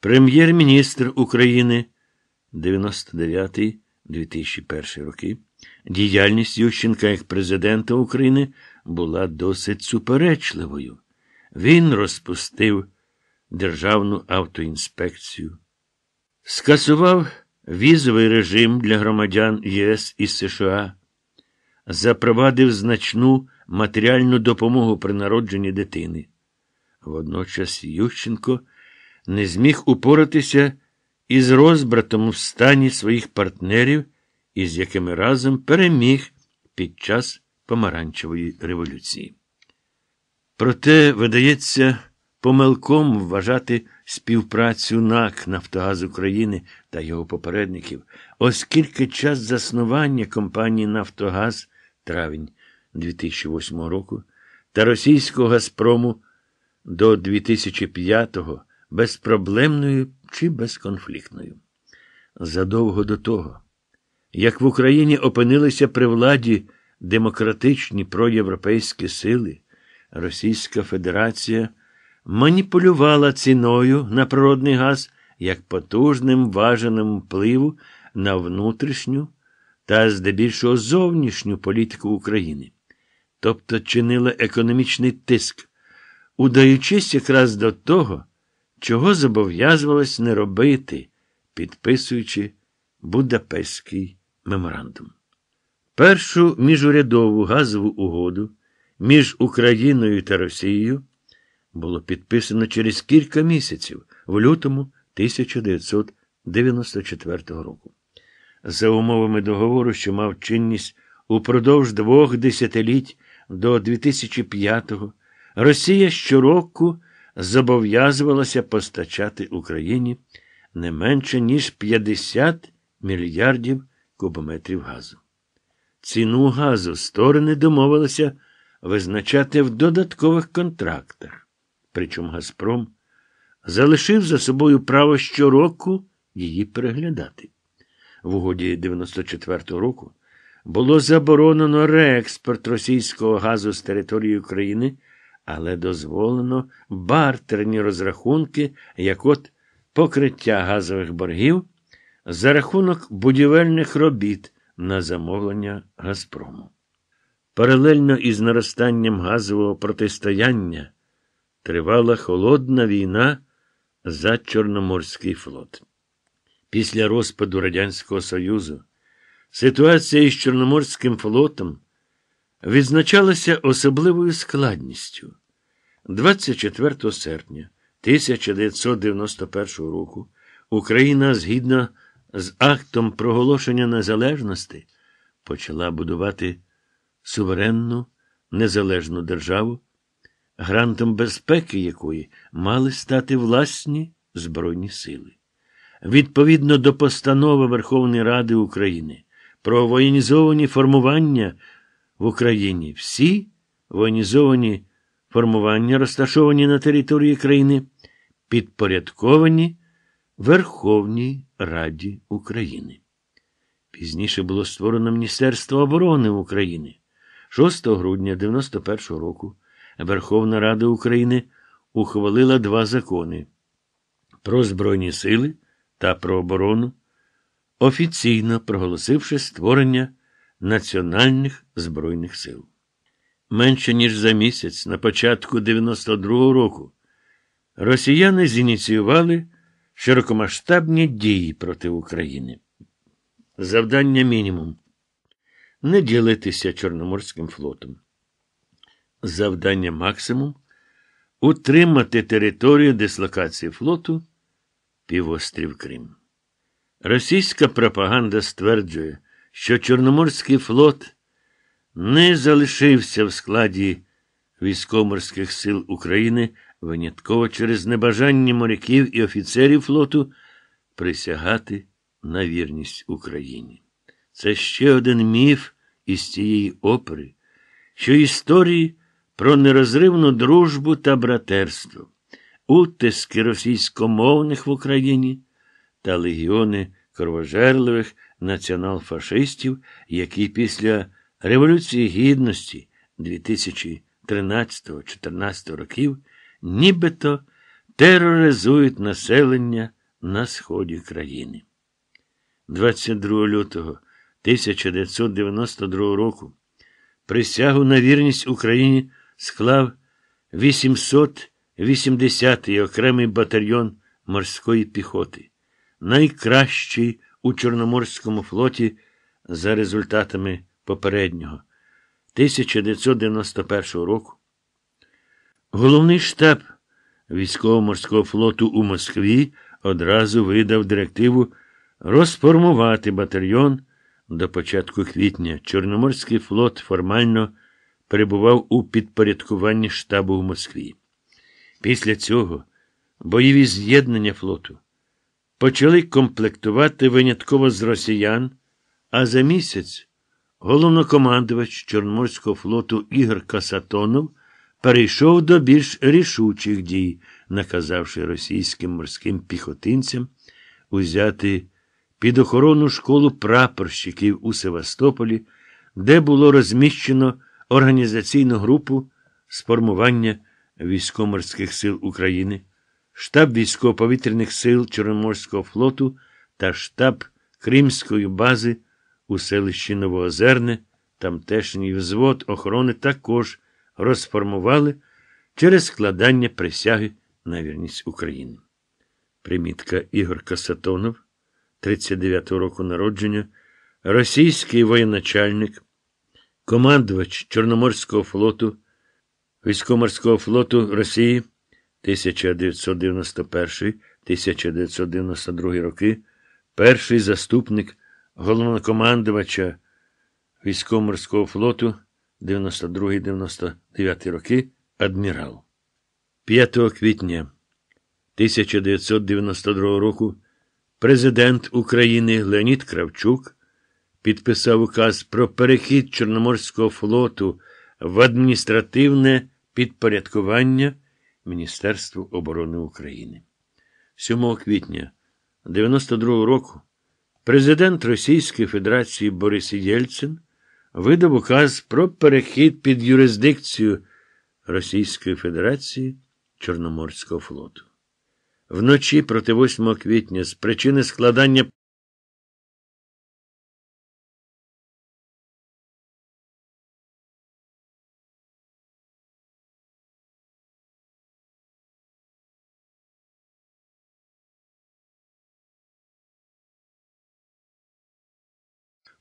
прем'єр-міністр України 99-2001 роки. Діяльність Ющенка як президента України була досить суперечливою. Він розпустив Державну автоінспекцію, скасував візовий режим для громадян ЄС і США, запровадив значну матеріальну допомогу при народженні дитини. Водночас Ющенко не зміг упоратися із розбратом в стані своїх партнерів, із якими разом переміг під час Помаранчевої революції. Проте, видається, помилком вважати співпрацю НАК Нафтогаз України та його попередників, оскільки час заснування компанії Нафтогаз травень 2008 року та російського Газпрому до 2005-го безпроблемною чи безконфліктною. Задовго до того, як в Україні опинилися при владі демократичні проєвропейські сили, Російська Федерація маніпулювала ціною на природний газ як потужним важеним впливу на внутрішню та здебільшого зовнішню політику України, тобто чинила економічний тиск, удаючись якраз до того, чого зобов'язувалось не робити, підписуючи Будапештський меморандум. Першу міжурядову газову угоду між Україною та Росією було підписано через кілька місяців в лютому 1994 року. За умовами договору, що мав чинність упродовж двох десятиліть до 2005-го, Росія щороку зобов'язувалася постачати Україні не менше ніж 50 мільярдів кубометрів газу. Ціну газу сторони домовилися визначати в додаткових контрактах. Причому Газпром залишив за собою право щороку її переглядати. В угоді 94-го року було заборонено реекспорт російського газу з території України, але дозволено бартерні розрахунки, як от покриття газових боргів за рахунок будівельних робіт на замовлення Газпрому. Паралельно із наростанням газового протистояння тривала холодна війна за Чорноморський флот. Після розпаду Радянського Союзу ситуація із Чорноморським флотом відзначалася особливою складністю. 24 серпня 1991 року Україна згідно з актом проголошення незалежності почала будувати суверенну незалежну державу грантом безпеки якої мали стати власні Збройні сили. Відповідно до постанови Верховної Ради України про воєнізовані формування в Україні всі воєнізовані формування, розташовані на території країни, підпорядковані Верховній Раді України. Пізніше було створено Міністерство оборони України 6 грудня 1991 року. Верховна Рада України ухвалила два закони про Збройні сили та про оборону, офіційно проголосивши створення Національних Збройних сил. Менше ніж за місяць, на початку 92-го року, росіяни зініціювали широкомасштабні дії проти України. Завдання мінімум не ділитися Чорноморським флотом. Завдання максимум утримати територію дислокації флоту півострів Крим. Російська пропаганда стверджує, що Чорноморський флот не залишився в складі військоморських сил України винятково через небажання моряків і офіцерів флоту присягати на вірність Україні. Це ще один міф із цієї опери, що історії про нерозривну дружбу та братерство, утиски російськомовних в Україні та легіони кровожерливих націонал-фашистів, які після Революції Гідності 2013-14 років нібито тероризують населення на сході країни. 22 лютого 1992 року присягу на вірність Україні склав 880-й окремий батальйон морської піхоти, найкращий у Чорноморському флоті за результатами попереднього 1991 року. Головний штаб військово-морського флоту у Москві одразу видав директиву розформувати батальйон до початку квітня. Чорноморський флот формально перебував у підпорядкуванні штабу в Москві. Після цього бойові з'єднання флоту почали комплектувати винятково з росіян, а за місяць головнокомандувач Чорноморського флоту Ігор Касатонов перейшов до більш рішучих дій, наказавши російським морським піхотинцям узяти під охорону школу прапорщиків у Севастополі, де було розміщено організаційну групу сформування формування морських сил України, штаб військово-повітряних сил Чорноморського флоту та штаб Кримської бази у селищі Новоозерне, тамтешній взвод охорони також розформували через складання присяги на вірність України. Примітка Ігор Касатонов, 39-го року народження, російський воєначальник командувач Чорноморського флоту, військово-морського флоту Росії 1991-1992 роки, перший заступник головнокомандувача військово-морського флоту 92-99 роки адмірал. 5 квітня 1992 року президент України Леонід Кравчук підписав указ про перехід Чорноморського флоту в адміністративне підпорядкування Міністерству оборони України. 7 квітня 1992 року президент Російської Федерації Борис Єльцин видав указ про перехід під юрисдикцію Російської Федерації Чорноморського флоту. Вночі проти 8 квітня з причини складання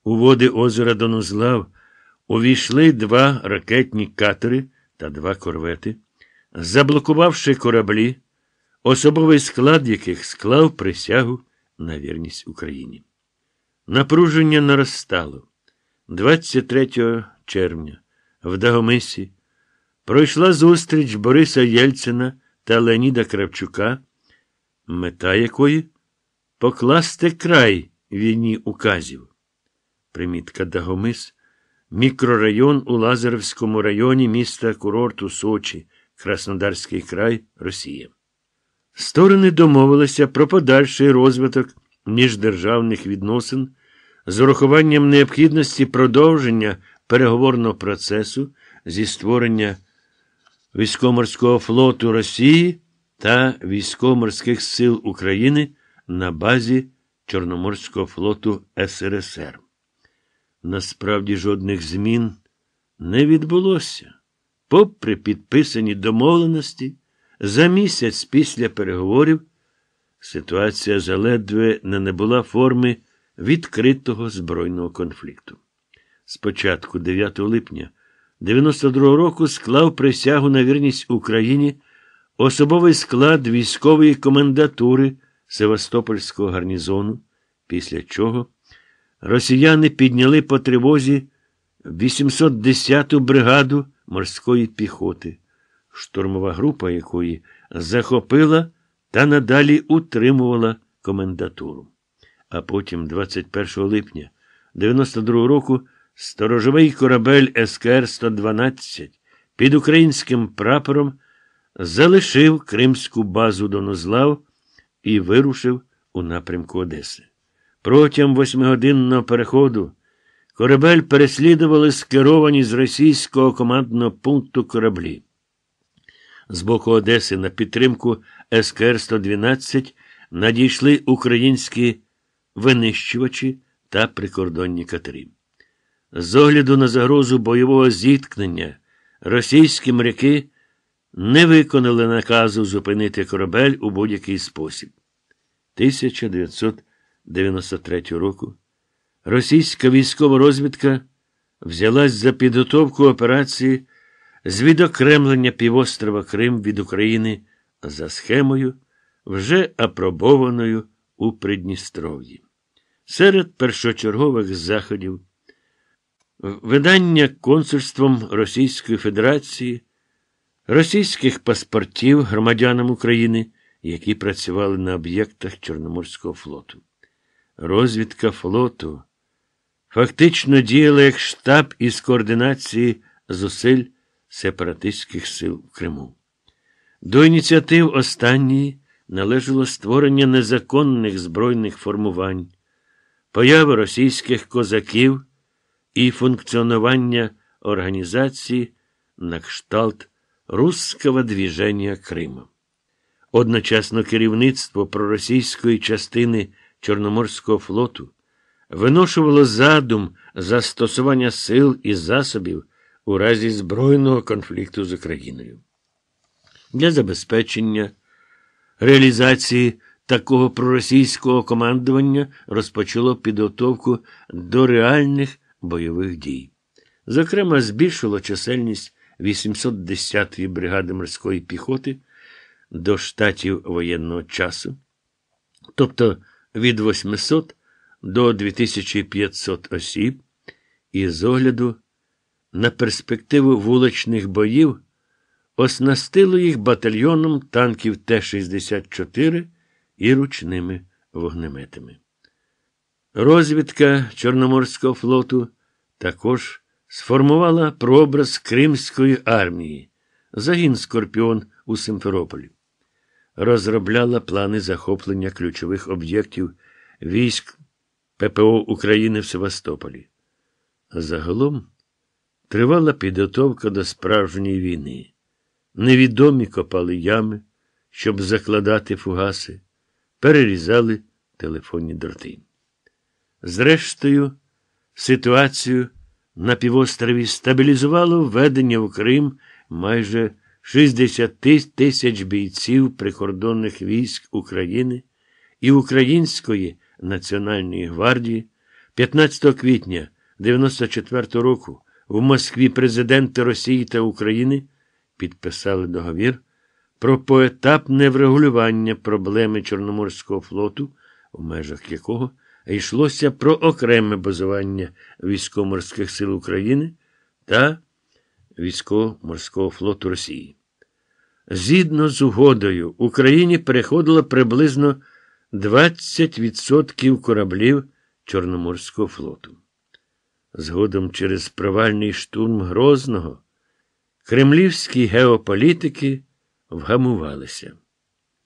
У води озера Донузлав увійшли два ракетні катери та два корвети, заблокувавши кораблі, особовий склад яких склав присягу на вірність Україні. Напруження наростало. 23 червня в Дагомисі пройшла зустріч Бориса Єльцина та Леоніда Кравчука, мета якої покласти край війні указів. Примітка Дагомис, мікрорайон у Лазаревському районі міста курорту Сочі, Краснодарський край, Росія. Сторони домовилися про подальший розвиток міждержавних відносин з урахуванням необхідності продовження переговорного процесу зі створення військоморського флоту Росії та військоморських сил України на базі Чорноморського флоту СРСР. Насправді жодних змін не відбулося. Попри підписані домовленості, за місяць після переговорів ситуація заледве не набула форми відкритого збройного конфлікту. Спочатку 9 липня 92 року склав присягу на вірність Україні особовий склад військової комендатури Севастопольського гарнізону, після чого Росіяни підняли по тривозі 810-ту бригаду морської піхоти, штурмова група якої захопила та надалі утримувала комендатуру. А потім, 21 липня 92 року, сторожовий корабель СКР-112 під українським прапором залишив Кримську базу Донозлав і вирушив у напрямку Одеси. Протягом восьмигодинного переходу корабель переслідували скеровані з російського командного пункту кораблі. З боку Одеси на підтримку СКР 112 надійшли українські винищувачі та прикордонні катери. З огляду на загрозу бойового зіткнення російські моряки не виконали наказу зупинити корабель у будь-який спосіб. 1900 1993 року російська військова розвідка взялась за підготовку операції з відокремлення півострова Крим від України за схемою, вже апробованою у Придністров'ї. Серед першочергових заходів видання консульством Російської Федерації, російських паспортів громадянам України, які працювали на об'єктах Чорноморського флоту розвідка флоту фактично діяла як штаб із координації зусиль сепаратистських сил в Криму. До ініціатив останньої належало створення незаконних збройних формувань, появи російських козаків і функціонування організації на кшталт Русского двіження Криму. Одночасно керівництво проросійської частини Чорноморського флоту виношувало задум застосування сил і засобів у разі збройного конфлікту з Україною. Для забезпечення реалізації такого проросійського командування розпочало підготовку до реальних бойових дій. Зокрема, збільшило чисельність 810-ї бригади морської піхоти до штатів воєнного часу, тобто від 800 до 2500 осіб, і з огляду на перспективу вуличних боїв оснастило їх батальйоном танків Т-64 і ручними вогнеметами. Розвідка Чорноморського флоту також сформувала прообраз Кримської армії, загін Скорпіон у Симферополі розробляла плани захоплення ключових об'єктів військ ППО України в Севастополі. Загалом тривала підготовка до справжньої війни. Невідомі копали ями, щоб закладати фугаси, перерізали телефонні дроти. Зрештою, ситуацію на півострові стабілізувало введення в Крим майже. 60 тисяч бійців прикордонних військ України і Української Національної гвардії 15 квітня 94 року в Москві президенти Росії та України підписали договір про поетапне врегулювання проблеми Чорноморського флоту, в межах якого йшлося про окреме базування військово-морських сил України та військово-морського флоту Росії. Згідно з угодою, Україні переходило приблизно 20% кораблів Чорноморського флоту. Згодом через провальний штурм Грозного кремлівські геополітики вгамувалися.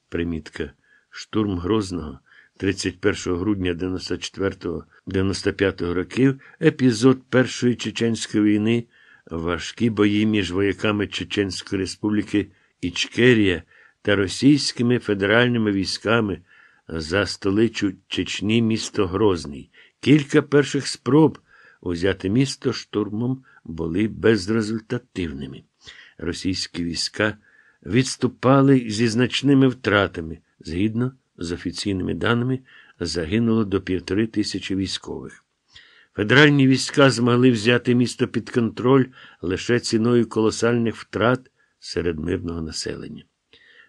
Примітка штурм Грозного 31 грудня 94-95 років епізод Першої Чеченської війни, важкі бої між вояками Чеченської Республіки. Ічкерія та російськими федеральними військами за столичу Чечні місто Грозний. Кілька перших спроб узяти місто штурмом були безрезультативними. Російські війська відступали зі значними втратами. Згідно з офіційними даними, загинуло до півтори тисячі військових. Федеральні війська змогли взяти місто під контроль лише ціною колосальних втрат серед мирного населення.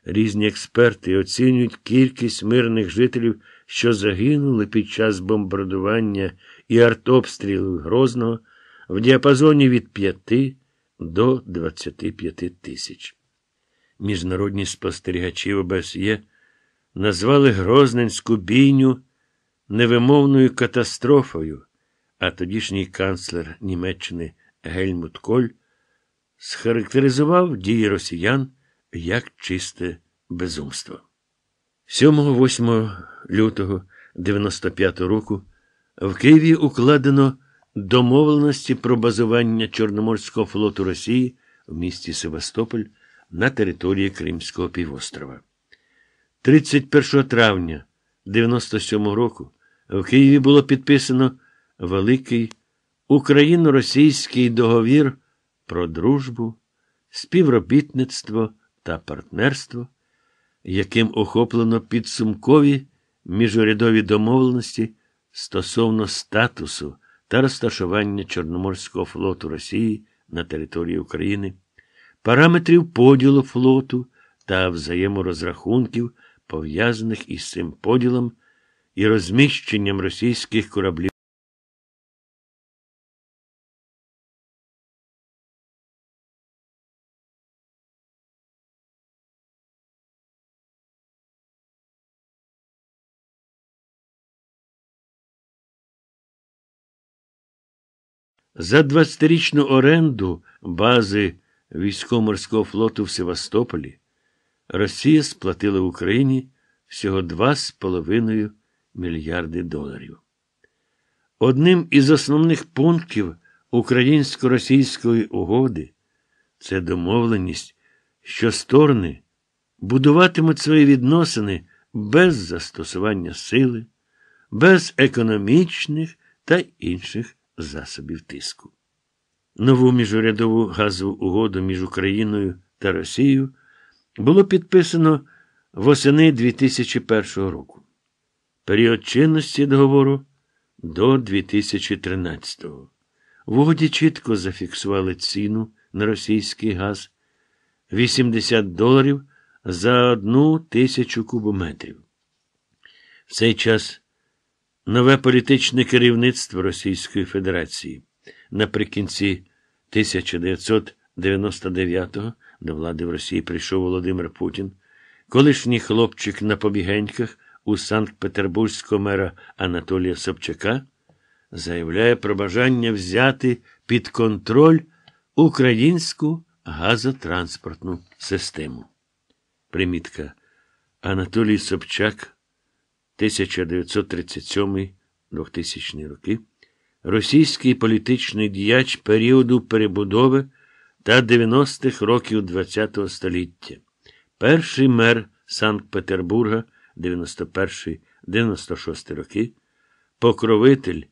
Різні експерти оцінюють кількість мирних жителів, що загинули під час бомбардування і артобстрілу Грозного в діапазоні від 5 до 25 тисяч. Міжнародні спостерігачі ОБСЄ назвали Грозненську бійню невимовною катастрофою, а тодішній канцлер Німеччини Гельмут Коль схарактеризував дії росіян як чисте безумство. 7-8 лютого 95 року в Києві укладено домовленості про базування Чорноморського флоту Росії в місті Севастополь на території Кримського півострова. 31 травня 97 року в Києві було підписано великий україно-російський договір про дружбу, співробітництво та партнерство, яким охоплено підсумкові міжурядові домовленості стосовно статусу та розташування Чорноморського флоту Росії на території України, параметрів поділу флоту та взаєморозрахунків, пов'язаних із цим поділом і розміщенням російських кораблів. За 20-річну оренду бази військово-морського флоту в Севастополі Росія сплатила Україні всього 2,5 мільярди доларів. Одним із основних пунктів українсько-російської угоди це домовленість, що сторони будуватимуть свої відносини без застосування сили, без економічних та інших засобів тиску. Нову міжурядову газову угоду між Україною та Росією було підписано восени 2001 року. Період чинності договору до 2013 го В угоді чітко зафіксували ціну на російський газ 80 доларів за одну тисячу кубометрів. В цей час нове політичне керівництво Російської Федерації. Наприкінці 1999-го до влади в Росії прийшов Володимир Путін, колишній хлопчик на побігеньках у Санкт-Петербурзького мера Анатолія Собчака заявляє про бажання взяти під контроль українську газотранспортну систему. Примітка Анатолій Собчак. 1937-2000 роки, російський політичний діяч періоду перебудови та 90-х років ХХ століття, перший мер Санкт-Петербурга 91-96 роки, покровитель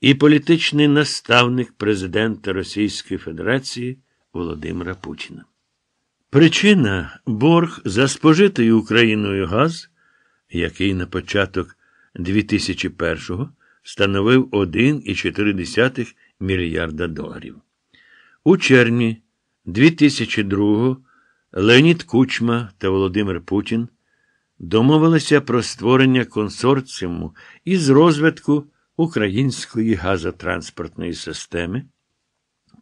і політичний наставник президента Російської Федерації Володимира Путіна. Причина борг за спожитою Україною газ який на початок 2001-го становив 1,4 мільярда доларів. У червні 2002-го Леонід Кучма та Володимир Путін домовилися про створення консорціуму із розвитку української газотранспортної системи.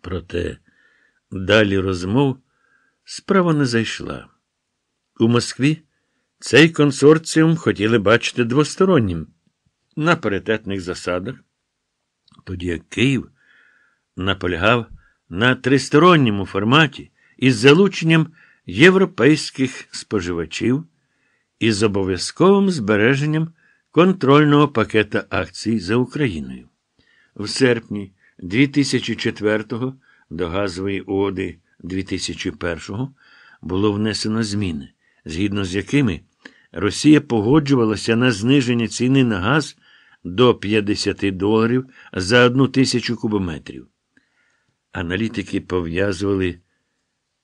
Проте далі розмов справа не зайшла. У Москві цей консорціум хотіли бачити двостороннім на паритетних засадах, тоді як Київ наполягав на тристоронньому форматі із залученням європейських споживачів і з обов'язковим збереженням контрольного пакета акцій за Україною. В серпні 2004-го до газової угоди 2001-го було внесено зміни, згідно з якими Росія погоджувалася на зниження ціни на газ до 50 доларів за одну тисячу кубометрів. Аналітики пов'язували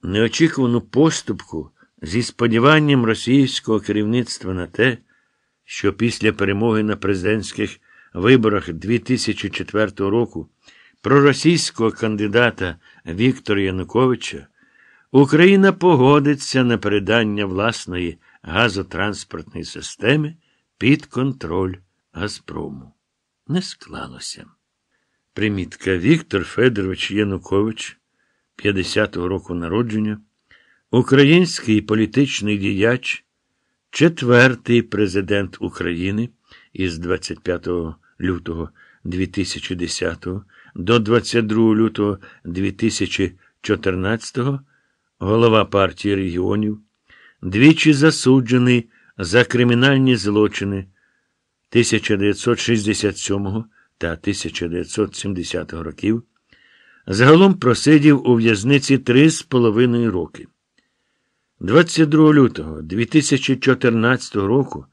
неочікувану поступку зі сподіванням російського керівництва на те, що після перемоги на президентських виборах 2004 року проросійського кандидата Віктора Януковича Україна погодиться на передання власної газотранспортної системи під контроль Газпрому. Не склалося. Примітка Віктор Федорович Янукович, 50-го року народження, український політичний діяч, четвертий президент України із 25 лютого 2010 до 22 лютого 2014, голова партії регіонів двічі засуджений за кримінальні злочини 1967 та 1970 років. Загалом просидів у в'язниці три з половиною роки. 22 лютого 2014 року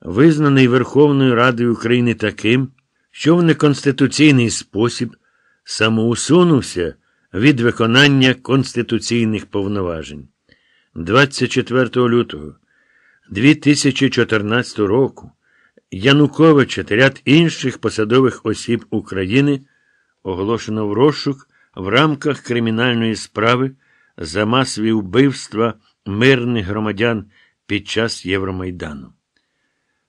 визнаний Верховною Радою України таким, що в неконституційний спосіб самоусунувся від виконання конституційних повноважень. 24 лютого 2014 року Януковича та ряд інших посадових осіб України оголошено в розшук в рамках кримінальної справи за масові вбивства мирних громадян під час Євромайдану.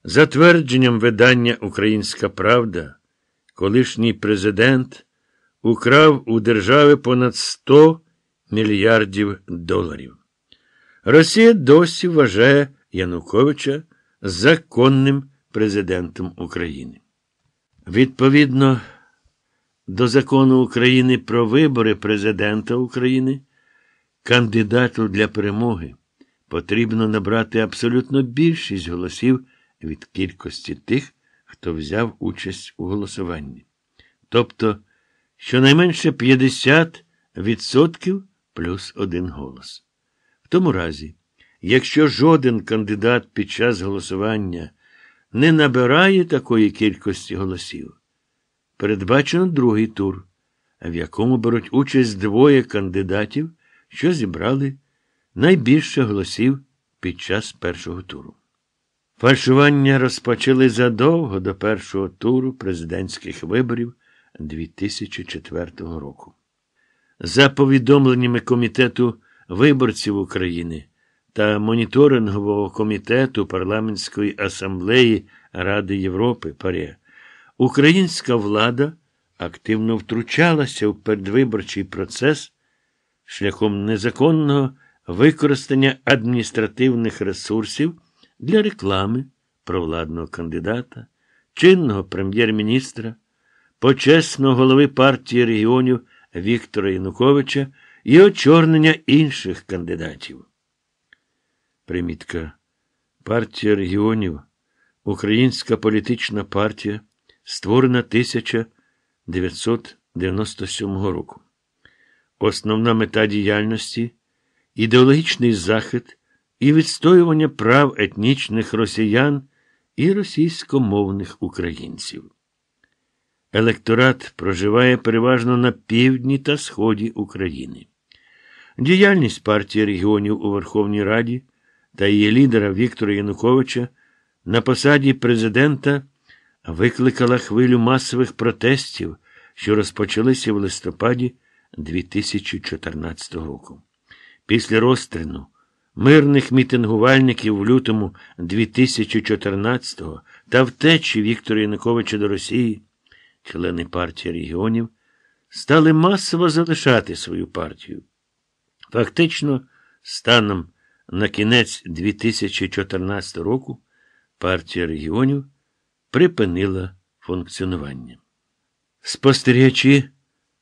За твердженням видання Українська Правда, колишній президент украв у держави понад 100 мільярдів доларів. Росія досі вважає Януковича законним президентом України. Відповідно до закону України про вибори президента України, кандидату для перемоги потрібно набрати абсолютно більшість голосів від кількості тих, хто взяв участь у голосуванні. Тобто щонайменше 50% плюс один голос тому разі, якщо жоден кандидат під час голосування не набирає такої кількості голосів, передбачено другий тур, в якому беруть участь двоє кандидатів, що зібрали найбільше голосів під час першого туру. Фальшування розпочали задовго до першого туру президентських виборів 2004 року. За повідомленнями комітету виборців України та моніторингового комітету парламентської асамблеї Ради Європи ПАРЄ, українська влада активно втручалася в передвиборчий процес шляхом незаконного використання адміністративних ресурсів для реклами провладного кандидата, чинного прем'єр-міністра, почесного голови партії регіонів Віктора Януковича і очорнення інших кандидатів. Примітка. Партія регіонів, Українська політична партія, створена 1997 року. Основна мета діяльності ідеологічний захід і відстоювання прав етнічних росіян і російськомовних українців. Електорат проживає переважно на півдні та сході України. Діяльність партії регіонів у Верховній Раді та її лідера Віктора Януковича на посаді президента викликала хвилю масових протестів, що розпочалися в листопаді 2014 року. Після розстріну мирних мітингувальників в лютому 2014-го та втечі Віктора Януковича до Росії, члени партії регіонів, стали масово залишати свою партію. Фактично, станом на кінець 2014 року партія регіонів припинила функціонування. Спостерігачі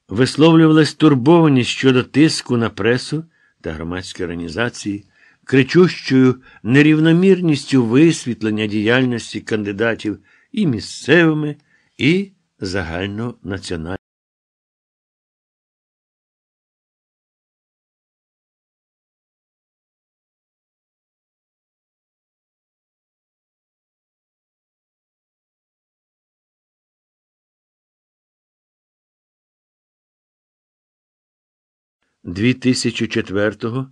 висловлювали турбованість щодо тиску на пресу та громадські організації, кричущою нерівномірністю висвітлення діяльності кандидатів і місцевими, і загальнонаціональними. 2004-го,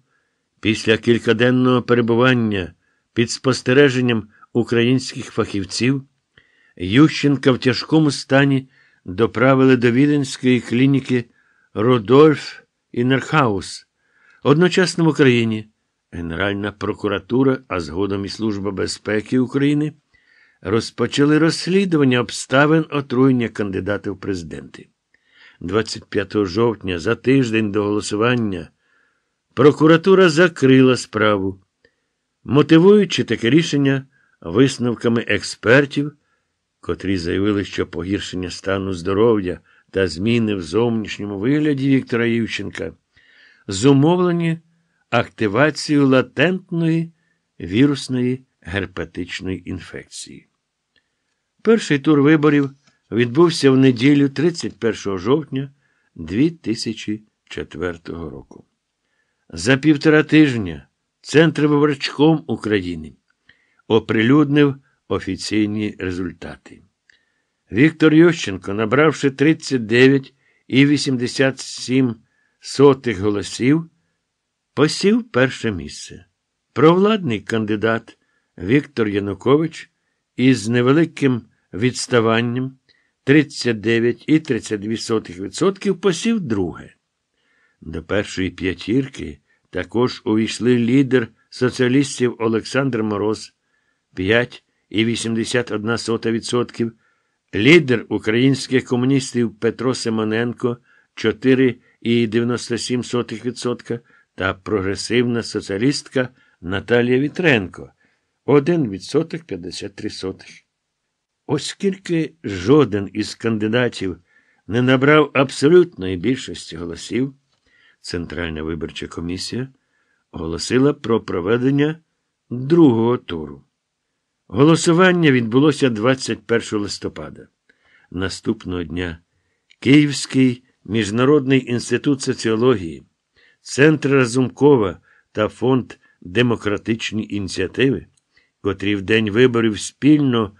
після кількаденного перебування під спостереженням українських фахівців, Ющенка в тяжкому стані доправили до Віденської клініки Родольф Інерхаус. Одночасно в Україні Генеральна прокуратура, а згодом і Служба безпеки України розпочали розслідування обставин отруєння кандидата в президенти. 25 жовтня, за тиждень до голосування, прокуратура закрила справу, мотивуючи таке рішення висновками експертів, котрі заявили, що погіршення стану здоров'я та зміни в зовнішньому вигляді Віктора Євченка зумовлені активацією латентної вірусної герпетичної інфекції. Перший тур виборів відбувся в неділю 31 жовтня 2004 року. За півтора тижня Центр виборчком України оприлюднив офіційні результати. Віктор Ющенко, набравши 39,87 голосів, посів перше місце. Провладний кандидат Віктор Янукович із невеликим відставанням 39,32% посів друге. До першої п'ятірки також увійшли лідер соціалістів Олександр Мороз 5,81%, лідер українських комуністів Петро Симоненко 4,97% та прогресивна соціалістка Наталія Вітренко 1,53%. Оскільки жоден із кандидатів не набрав абсолютної більшості голосів, Центральна виборча комісія оголосила про проведення другого туру. Голосування відбулося 21 листопада. Наступного дня Київський міжнародний інститут соціології, Центр Разумкова та Фонд демократичні ініціативи, котрі в день виборів спільно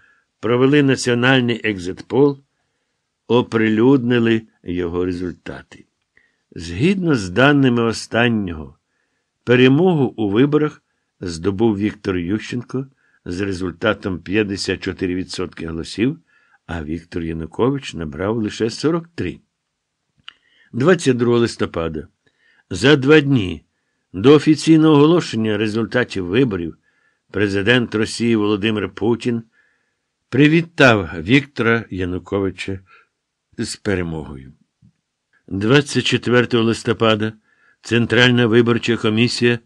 провели національний екзитпол, оприлюднили його результати. Згідно з даними останнього, перемогу у виборах здобув Віктор Ющенко з результатом 54% голосів, а Віктор Янукович набрав лише 43. 22 листопада. За два дні до офіційного оголошення результатів виборів президент Росії Володимир Путін привітав Віктора Януковича з перемогою. 24 листопада Центральна виборча комісія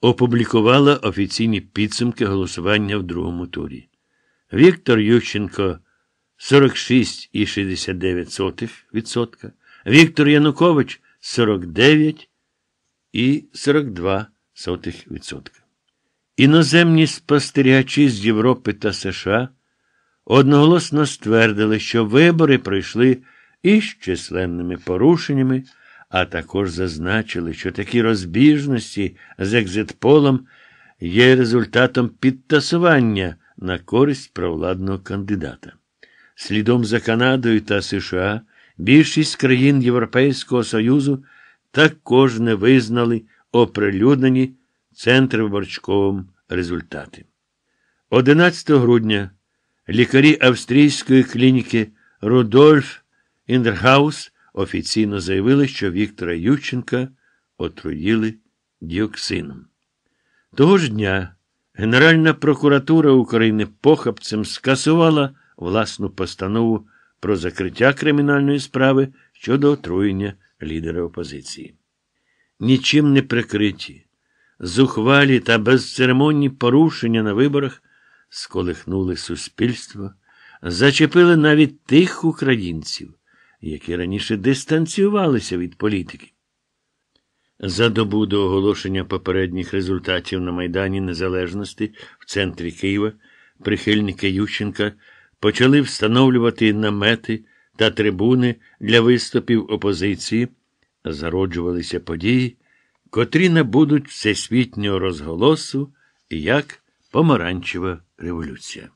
опублікувала офіційні підсумки голосування в другому турі. Віктор Ющенко 46,69%. Віктор Янукович 49,42%. Іноземні спостерігачі з Європи та США одноголосно ствердили, що вибори пройшли із численними порушеннями, а також зазначили, що такі розбіжності з екзитполом є результатом підтасування на користь провладного кандидата. Слідом за Канадою та США більшість країн Європейського Союзу також не визнали оприлюднені центр виборчковим результати. 11 грудня Лікарі австрійської клініки Рудольф Індергаус офіційно заявили, що Віктора Ющенка отруїли діоксином. Того ж дня Генеральна прокуратура України похабцем скасувала власну постанову про закриття кримінальної справи щодо отруєння лідера опозиції. Нічим не прикриті, зухвалі та безцеремонні порушення на виборах сколихнули суспільство, зачепили навіть тих українців, які раніше дистанціювалися від політики. За добу до оголошення попередніх результатів на Майдані Незалежності в центрі Києва прихильники Ющенка почали встановлювати намети та трибуни для виступів опозиції, зароджувалися події, котрі набудуть всесвітнього розголосу як помаранчева революція.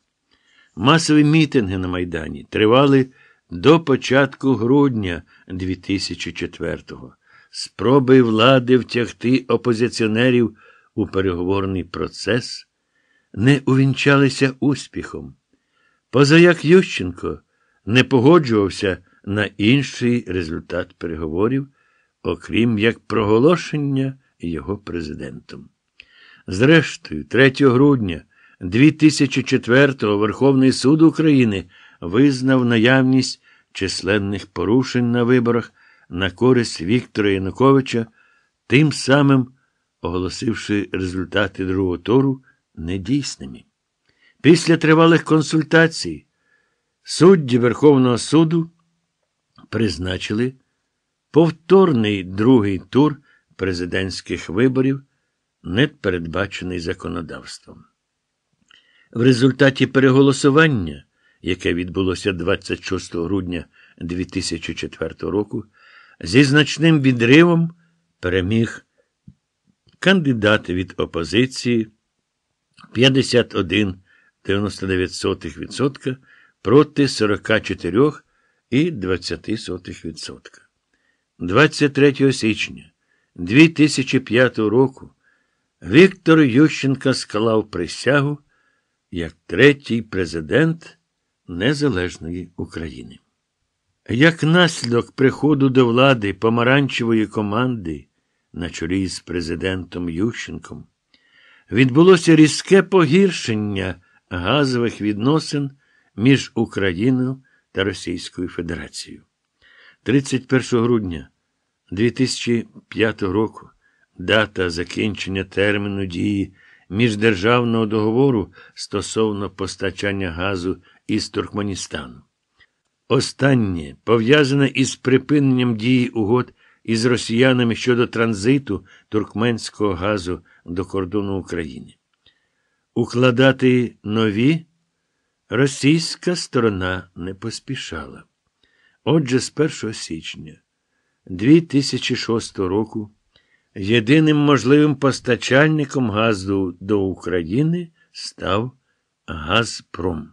Масові мітинги на Майдані тривали до початку грудня 2004-го. Спроби влади втягти опозиціонерів у переговорний процес не увінчалися успіхом. Позаяк Ющенко не погоджувався на інший результат переговорів, окрім як проголошення його президентом. Зрештою, 3 грудня 2004-го Верховний суд України визнав наявність численних порушень на виборах на користь Віктора Януковича, тим самим оголосивши результати другого туру недійсними. Після тривалих консультацій судді Верховного суду призначили повторний другий тур президентських виборів, не передбачений законодавством. В результаті переголосування, яке відбулося 26 грудня 2004 року, зі значним відривом переміг кандидат від опозиції 51,99% проти 44,20%. 23 січня 2005 року Віктор Ющенка склав присягу як третій президент Незалежної України. Як наслідок приходу до влади помаранчевої команди на чолі з президентом Ющенком, відбулося різке погіршення газових відносин між Україною та Російською Федерацією. 31 грудня 2005 року дата закінчення терміну дії міждержавного договору стосовно постачання газу із Туркменістану. Останнє пов'язане із припиненням дії угод із росіянами щодо транзиту туркменського газу до кордону України. Укладати нові російська сторона не поспішала. Отже, з 1 січня 2006 року. Єдиним можливим постачальником газу до України став Газпром.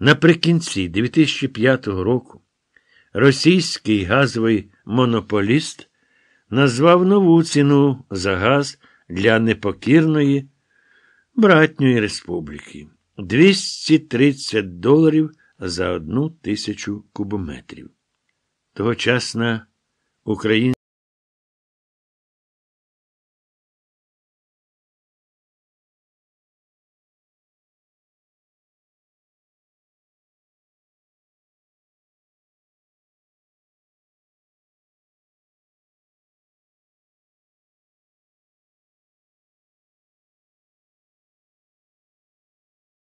Наприкінці 2005 року російський газовий монополіст назвав нову ціну за газ для непокірної братньої республіки 230 доларів за одну тисячу кубометрів. Тогочасна українська